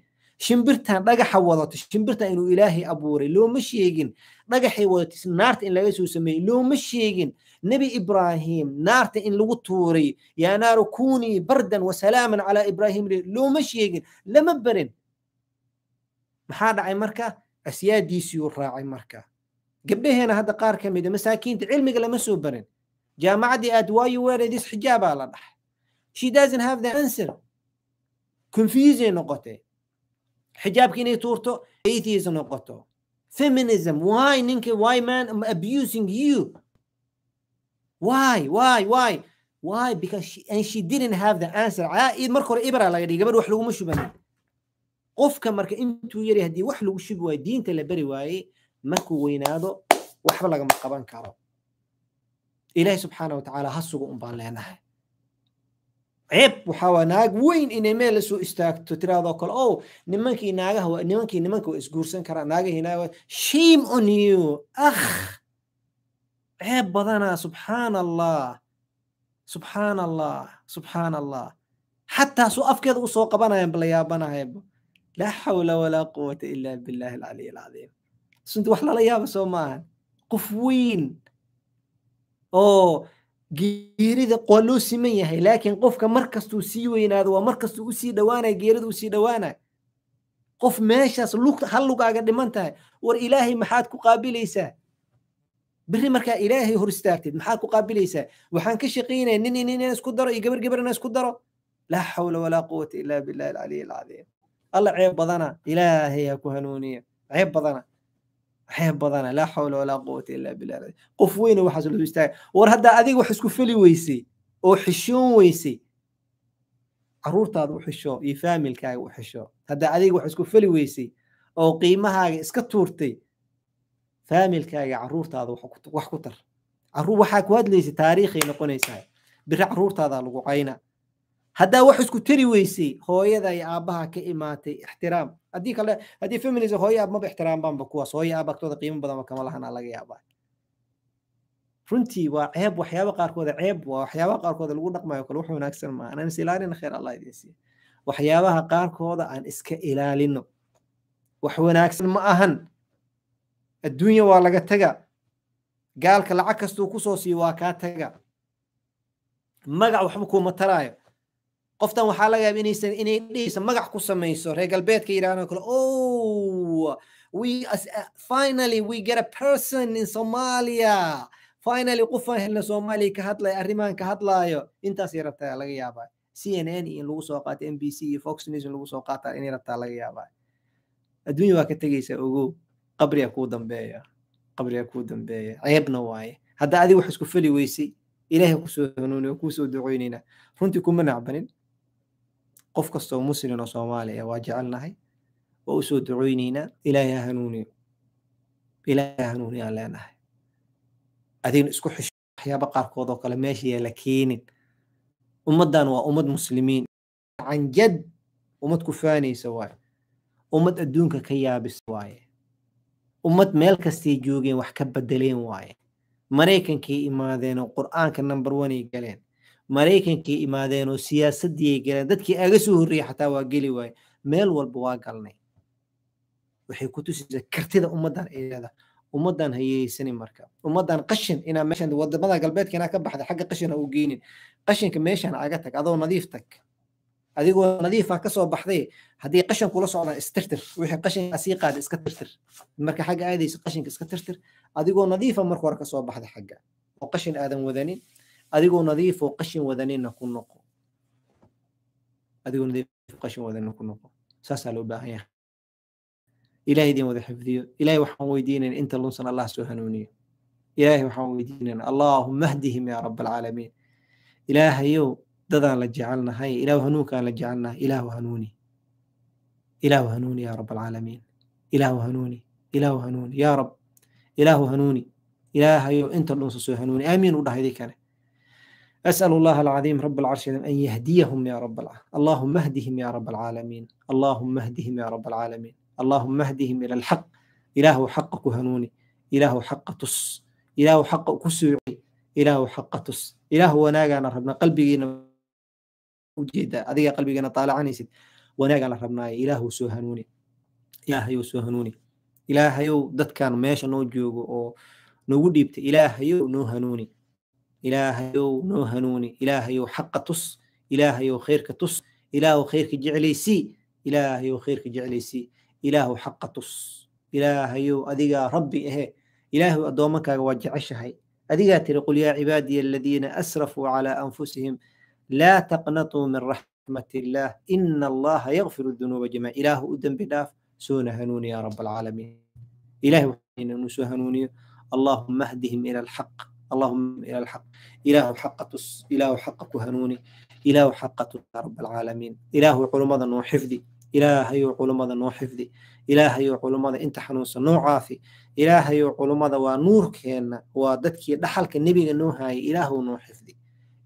shimbirtan dhagaxa wadato shimbirtan inuu ilaahay abuuray looma sheegin dhagaxay wadato naarta in laga soo sameeyey looma sheegin nebi ibraahim naarta in lagu tuuray yaa naaru kunii bardan wasalaaman calaa ibraahim looma sheegin lama berin maxaa dhacay marka asyaadiisiiyuu raacay marka gabdhaheena hadda qaar ka mida masaakiinta cilmiga lama soo barin jaamacadii aad waayo weeradeys xijaabaa la dhax she doesn't have the answer confusing noqote xijaabki inay tuurto atheist noqoto feminism why ninka why man I'm abusing you why why why why because she, and she didn't have the answer caaid marka hore ibra laga dhigay gabadh wax laguma shubani qofka marka intuu yari haddii wax lagu shubi waayo diinta la beri waaye markuu weynaado waxba lagama qaban karo ilaahay subxaana watacaala ha sugo un baan leenahay ceeb waxaa waa naag weyn inay meel la soo istaagto tiraadoo kale o nimankii naagaha nimankii nimanka waa isguursan karaa naagahii naag shame on you akh ceeb badanaa subxaana allah subxaana allah subxaana allah xataa soo afkeeda usoo qabanayan bala yaabanahayba laa xawla walaa quwata ila billahi alcaliy alcadiim sunta wax lala yaaba soo maahan qof weyn oo geerida loo siman yahay laakiin qofka markastuu sii weynaado waa markastuu usii dhawaanay geerida usii dhawaanay qof meeshaas lug hal lugaaga dhiman tahay war ilaahay maxaad ku qaabilaysaa berri markaa ilaahay hor istaagtid maxaad ku qaabilaysaa waxaan ka shaqaynaya nin nin inaan isku daro iyo gabar gabar inaan isku daro laa xawla walaa quwata illa billahi alcaliy alcadiim alla ceeb badana ilaahay ha ku hanuuniya ceeb badana waxyar badana laa xawla walaa quwata ilaa billah qof weyne waxaas lasu istaaga war haddaa adiga wax isku feli weysay oo xishoon weysay caruurtaada u xisho iyo faamilkaaga u xisho haddaa adiga wax isku feli weysay oo qiimahaaga iska tuurtay faamilkaaga caruurtaada wax ku tar waxaa ku hadlaysa taariikhay noqonaysaa biri caruurtaada lagu cayna haddaa wax isku tari weysay hooyada iyo aabbaha ka imaatay ixtiraam haddii kale haddii feminism hooyo aab ixtiraambaanba kuwaas hooyo aab agtooda qiimo badanba kama lahana laga yaabaa runtii waa ceeb waxyaaba qaarkooda ceeb waa waxyaabaha qaarkooda lagu dhaqmayo kale wax wanaagsan maaha anaan is ilaalina kheer allah idin siiya waxyaabaha qaarkooda aan iska ilaalino wax wanaagsan ma ahan adduunya waa laga taga gaalka lacag kastuu kusoo siiyo waa kaa taga magac waxba kuuma taraayo qoftan waxaa laga yaaba inaysan inay dhihiisa magac ku samayso reer galbeedka iran oo kale oh finally we get a person in somalia finally qofaan helna soomaaliya ka hadlayo arrimaan ka hadlaayo intaas ay rabtaa laga yaabaa c n n in lagu soo qaato m b c iyo fox news in lagu soo qaataa inay rabtaa laga yaabaa adduunya waa ka tegaysaa ogow qabriya kuu dambeeya qabriya kuu dambeeya ceebna waaye hadda adig wax isku feli weysay ilaahay kusoo hanuuniyo kuusoo ducoynayna runtii kuma nacbanin qof kastoo muslim oo soomaaliya waa jecelnahay waa usoo ducoyneynaa ilaahay hanuuniyo ilaahay hanuuniyo aan leenahay adiin isku xisho waxyaaba qaarkood oo kale meesha yaala keenin ummaddan waa ummad muslimiin canjad ummad ku faanaysa waaye ummad adduunka ka yaabisa waaye ummad meel kastay joogeen wax ka bedeleen waaye maraykankay imaadeen oo qur'aanka number one ay galeen maraykankii imaadeenoo siyaasadiyay galeen dadkii aga soo horreeyey xataa waa geli waaye meel walba waa galnay waxay ku tusaysaa kartida ummaddan ay leedahay ummaddan ha marka ummaddan qashin inaa meeshan wadamada galbeedka inaa ka baxda xagga qashin u geynin qashinka meeshan aga tag adoo nadiif tag adigoo nadiifa ah kasoo baxday haddii qashan kula socdaa istirtir wixii qashinkaa sii qaada iska tirtir marka xagga aadaysa qashinka iska tirtir adigoo nadiifa ah marka hore kasoo baxday xagga oo qashin aadan wadanin adigoo nadiifoo qashin wadanina ku noqo adigoo nadiifoo qashin wadanina ku noqo saasaa loo baahan yahay ilahay idin wada xifdiyo ilahay waxaan weydiinayna inta lunsan allah soo hanuuniyo ilahay waxaan weydiinayna allaahuma ahdihim yaa rab alcaalamiin ilaahayow dadaan la jecelnahay ilahu hanuunkaan la jecelnahay ilaahu hanuuni ilaahu hanuuni yaa rab alcaalamiin ilaahu hanuuni ilaahu hanuuni yaa rab ilaahu hanuuni ilaahayow inta lunsan soo hanuuni aamiin u dhahayday kane أسأل الله العظيم رب العرش أن يهديهم يا رب العالمين اللهم اهدهم يا رب العالمين اللهم اهدهم يا رب العالمين اللهم اهدهم إلى الحق إله حق كهنوني إله حق تس إله حق كسوعي إله حق تس إله وناقانا ربنا قلبينا وجيدا أذيا قلبينا طالعاني سيد وناقانا ربنا إله سوهنوني إله يو سوهنوني إله يو دتكان ميش نو جوغو نو ديبت إله يو نو هنوني ilaahayow noo hanuuni ilaahayow xaqa tus ilaahayow khayrka tus ilaahu khayrka jeclaysii ilaahayow khayrka jeclaysii ilaahu xaqa tus ilaahayow adigaa rabbi ahe ilaahayow addoommakaaga waa jeceshahay adigaa tiri qul yaa cibaadiya aladiina asrafuu calaa anfusihim laa taqnatuu min raxmat illaah ina allaha yakfiru dunuuba jamiic ilaahu u dembi dhaaf soona hanuuni yaa rab alcaalamiin ilahay waxaynanu soo hanuuniyo allaahuma ahdihim ila alxaq اللهم إلى الحق إله حق تس إله حق كهنوني إله حق تس رب العالمين إله علمada noo xifdi ilaahayu culumada noo xifdi ilaahayu culumada inta xanuunsan noo caafi ilaahayu culumada waa nuurkeena waa dadkii dhaxalka nebiga noo haayay ilaahw noo xifdi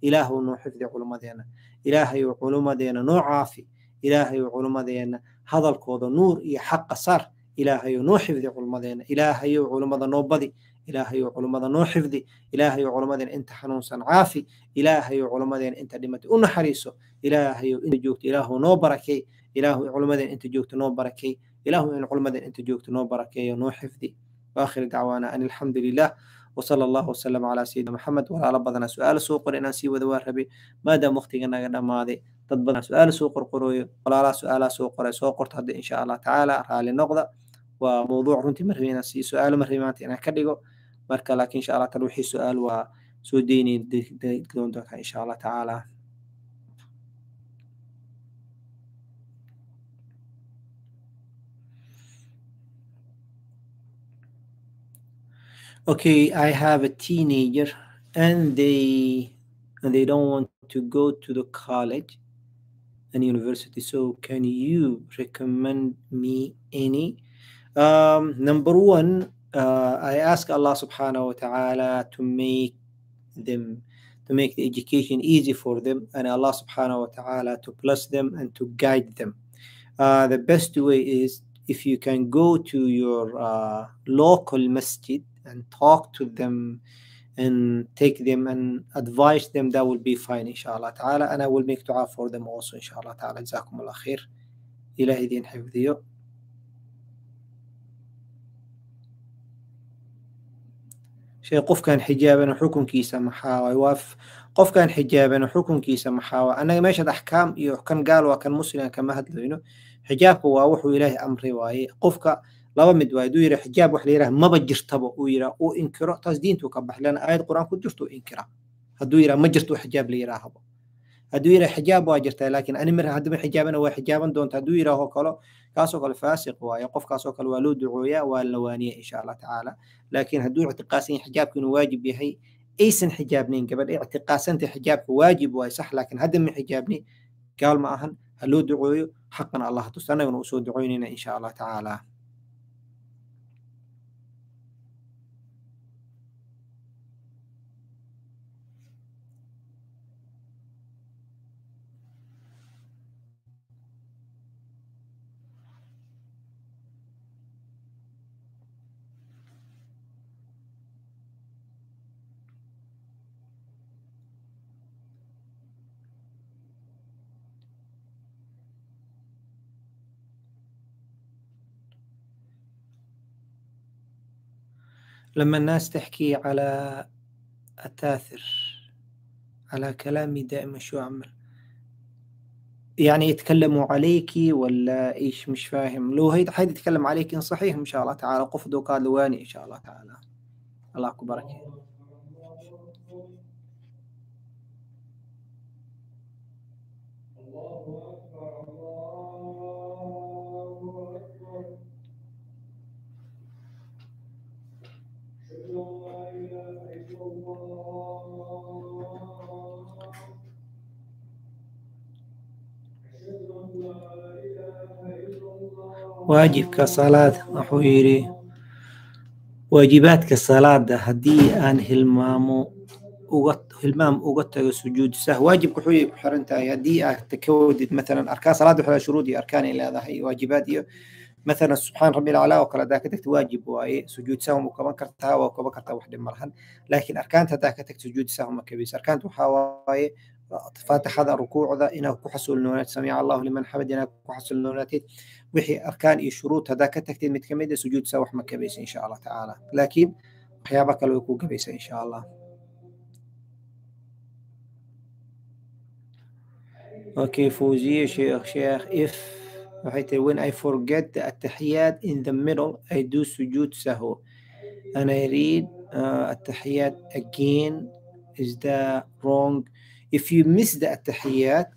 ilaahw noo xifdi culumadeena ilaahayu culumadeena noo caafi ilaahayu culumadeena hadalkooda nuur iyo xaqa saar ilaahayu noo xifdi culumadeena ilaahayu culumada noo badi ilaahay oo noo xifdi ilaahay oo culummadeen inta xanuunsan caafi ilaahay oo inta dhimatay u naxariiso ilaahay inta joogto ilaahu noo barakey ilaahu culummadeen inta joogto noo barakey ilaahu in culummadeen inta joogto noo barakeeyo noo xifdi waakhir dacwaana an alxamdu lilah وصلى الله وسلم على سيدنا محمد وعلى بدنا سؤال سوق إن سي وذوار ربي ما دام وقتي نغا دماده dad badan su-aal soo qorqoroyo walaalaa su-aalaha soo qoray soo qorto hadda insha allah tacaala raali noqda waa mowduuc runtii ma rabay inaan sii marka laakiin insha allah kan wixii su-aal waa soo doon doontaa insha allah tacaala okay i have a teenager and they and they don't want to go to the college and university so can you recommend me any um, number one uh, I ask Allah subhanahu wa ta'ala to make them to make the education easy for them and Allah subhanahu wa ta'ala to bless them and to guide them. Uh, the best way is if you can go to your uh, local masjid and talk to them and take them and advise them, that will be fine inshallah ta'ala. And I will make dua for them also inshallah ta'ala. Jazakumullah khair. إلى shay qofkaan xijaabana xukunkiisa maxaa waay waa qofkaan xijaabana xukunkiisa maxaa waay annaga meeshaad axkaam iyo kan gaal waa kan musliman kama hadlayno xijaabka waa wuxuu ilaahay amri waaye qofka laba mid waaye haduu yidhah xijaab wax la yidhah maba jirtaba uu yidhah uu inkiro taas diintuu ka baxay lana aayad qur-aan ku jirto inkira hadduu yidhah ma jirto xijaab la yidhaahaba هدويرة حجاب واجرته لكن أنا مر هدم حجابنا هو حجابا دون تدويره هو كلا كاسو كلا فاسق ويا قف كاسو كلا ولود رعية واللوانية إن شاء الله تعالى لكن هدور اعتقاسين حجاب كن واجب يحي أيسن حجابني قبل اعتقاسنت حجاب واجب ويصح لكن هدم حجاب قال ما أهن هلود رعية حقا الله تستنى ونوصل دعوينا إن شاء الله تعالى لما الناس تحكي على التاثر على كلامي دائما شو أعمل يعني يتكلموا عليك ولا ايش مش فاهم لو هي يتكلم عليك ان صحيح ان شاء الله تعالى قفدوا قالوا واني ان شاء الله تعالى الله اكبرك waajibka salaad wuxuu yiri waajibaadka salaada haddii aan hilmaamo uga hilmaam uga tago sujuud sah waajibku wuxuu ku xiran tahay haddii aad ka wadid maalan arkaan salaada waxay shuruud iyo arkaan ay leedahay waajibaad iyo مثلا سبحان ربي الاعلى وكلا ذاك تكت واجب واي سجود سهم وكمان كرتها وكمان كرتها وحده مرهن لكن اركانتها ذاك تكت سجود سهم كبيس اركانت وحواي فاتح هذا ركوع ذا انا كحسن نونات سمع الله لمن حمد انا كحسن نونات وحي أركان iyo هذا haddaa متكمدة سجود سوح kamid a sujuudsaa wax ma gabaysa insha allah tacaala laakiin waxyaaba kale way ku gabaysa insha شيخ Okay, Fauziya Sheikh if when I forget the in the middle, I do سجود saho and I read uh, التحيات again. Is that wrong? If you miss the التحيات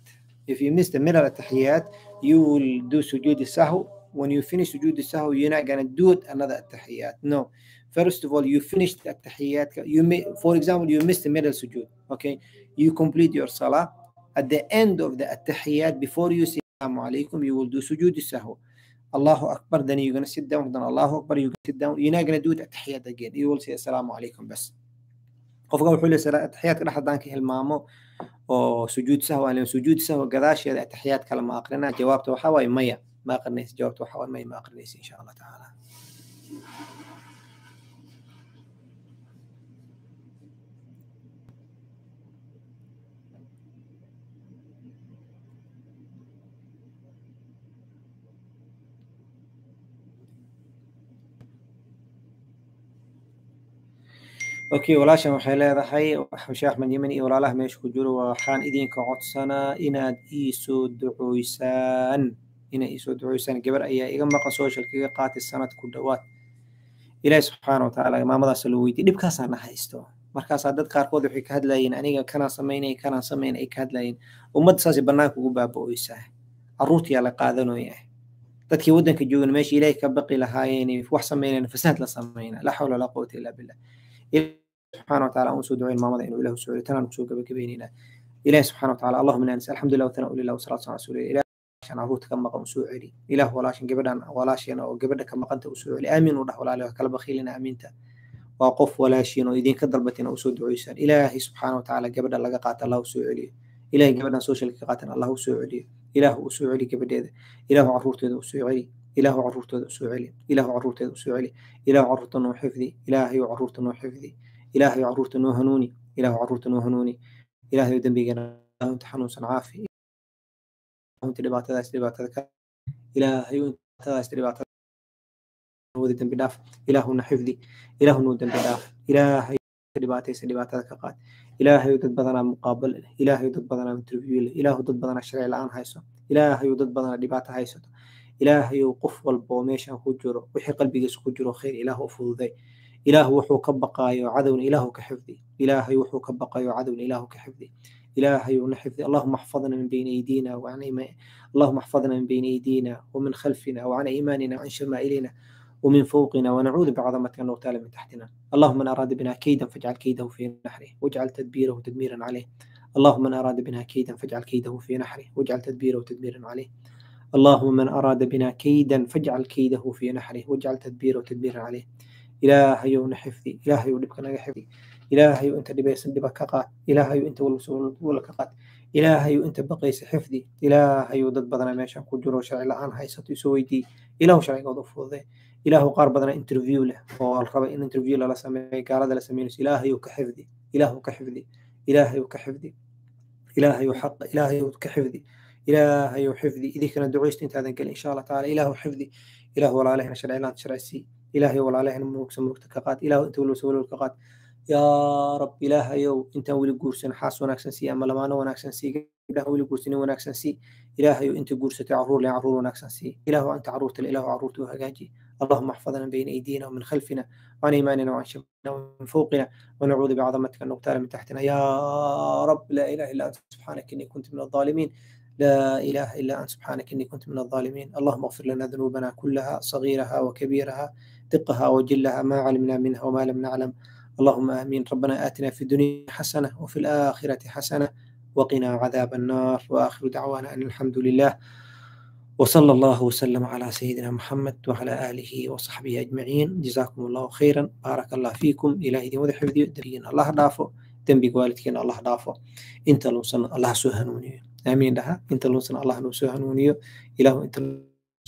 if you miss the middle التحيات you will do sujood sahu. When you finish sujood sahu, you're not gonna do it another attahiyat. No. First of all, you finished the attahiyat. You may, for example, you missed the middle sujood. Okay, you complete your salah at the end of the attahiyat before you say Assalamu alaykum, You will do sujood sahu. Allahu Akbar. Then you're gonna sit down. Then Allahu Akbar. You sit down. You're not gonna do the attahiyat again. You will say Assalamu alaikum. Bas. qofka wuxuu leeyahay atixyaadka dhex haddaan ka hilmaamo oo sujuud sahw aan sujuud sahw gadaasheeda ataxiyaad kale ma aqrina jawaabta waxaa waaye maya ma aqrinaysa jawaabta waxaa waaye maya ma aqrinaysa insha allah tacaala اوكي ولا شيء وحي لا ضحي وحشاح من يمني ولا له ميش كجور وحان إذين كعط سنة إن إيسو دعويسان إن إيسو دعويسان قبر أيا إيقا مقا سوشال كي قاتي السنة كدوات إلهي سبحانه وتعالى ما مضى سلويتي لبكا سانا حيستو مركز عدد كاركو دو حي كهد لاين أنيقا كنا سمين أي كنا سمين أي كهد لاين ومد ساسي بناكو قباب ويسا عروتي على قادنو يا إيه. تدكي ودنك جوين ماشي إليك بقي لهايني في وحسن مينين فسنت لا حول ولا قوة إلا بالله سبحانه وتعالى أن سو دعين ما مضى إنه إله سوري تنا نكسو قبل كبينينا إله سبحانه وتعالى اللهم إنا نسأل الحمد لله وثناء أولي الله وصلاة صلى الله عليه وسلم إله عشان عروت كم مقام سوعي إله ولا ولاشن قبلنا ولاشين أو قبلنا كم مقام سوعي آمين وراح ولا له كلا بخيلنا آمين تا وقف ولا شين وإذين كضربتنا وسود عيسان إله سبحانه وتعالى قبلنا لقى قاتل الله سوعي إلهي قبلنا سوشيال قاتل الله سوعي إله سوعي قبلنا إله عروتنا سوعي إله عروتنا سوعي إله عروتنا سوعي إله عروتنا وحفظي إلهي عروتنا وحفظي ilaahay caruurta noo hanuuni ilah caruurta noo hanuuni ilahay dembigeena xanuunsan caafi inta xifdi ilaahuna dembi dhaaf ilaahay dad badanaa muqaabal dad badanaa interview dad badanaa sharci la hayso ilaahay dad badanaa dhibaato haysato ilaahay qof walba oo meeshan ku jiro wixii qalbigiisa ku jiro khayr ilaahu fududay إله وحو كبقى يعذون إله كحفظي إله يوحو كبقى يعذون إله كحفظي إله ونحفظ اللهم احفظنا من بين أيدينا وعن إيمان اللهم احفظنا من بين أيدينا ومن خلفنا وعن أيماننا وعن شمائلنا ومن فوقنا ونعوذ بعظمتك أن نغتال من تحتنا اللهم من أراد بنا كيدا فاجعل كيده في نحره واجعل تدبيره تدميرا عليه اللهم من أراد بنا كيدا فاجعل كيده في نحره واجعل تدبيره تدميرا عليه اللهم من أراد بنا كيدا فاجعل كيده في نحره واجعل تدبيره تدميرا عليه ilaahayow na xifdi ilaahayow dhibka naga xifdi ilaahayow inta dhibaysan dhiba ka qaad ilaahayow inta walwala ka qaad ilaahayow inta baqaysa xifdi ilaahayow dad badana meeshan ku jiro sharci la-aan haysato isoo weydii ilaahu sharcigooda u fududee ilaahu qaar badana interview leh oo al in interview lala sameeyo gaalada la sameynayso ilaahayow ka xifdi ilaahu ka xifdi ilaahayow ka xifdi ilaahayow xaqa ilaahayow ka xifdi ilaahayow xifdi idinkana ducaysta intaadan gelin insha allah tacaala ilaahu xifdi ilaahu walaalehna sharci la sharci sii إلهي والعليه الملوك سملوك تكاقات إلهي أنت ولو سولو الكاقات يا رب يو أنت ولو قرسن حاس ونكسن سي أما لمانا ونكسن سي إله ولي قرسن ونكسن سي إلهي أنت قرسة عرور لعرور ونكسن سي إلهي أنت عرورة الإله عرورة وهجاجي اللهم احفظنا بين أيدينا ومن خلفنا وعن إيماننا وعن شمالنا ومن فوقنا ونعوذ بعظمتك أن نغتال من تحتنا يا رب لا إله إلا أنت سبحانك إني كنت من الظالمين لا إله إلا أنت سبحانك إني كنت من الظالمين اللهم اغفر لنا ذنوبنا كلها صغيرها وكبيرها دقها وجلها ما علمنا منها وما لم نعلم اللهم امين ربنا اتنا في الدنيا حسنه وفي الاخره حسنه وقنا عذاب النار واخر دعوانا ان الحمد لله وصلى الله وسلم على سيدنا محمد وعلى آله وصحبه أجمعين جزاكم الله خيرا بارك الله فيكم إلهي دي وضح فيديو الله دافو دنبي قوالتكين الله دافو انت لو الله سبحانه آمين لها انت لو الله سبحانه الى انت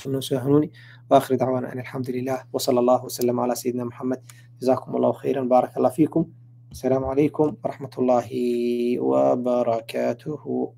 انه واخر دعوانا ان الحمد لله وصلى الله وسلم على سيدنا محمد جزاكم الله خيرا بارك الله فيكم السلام عليكم ورحمه الله وبركاته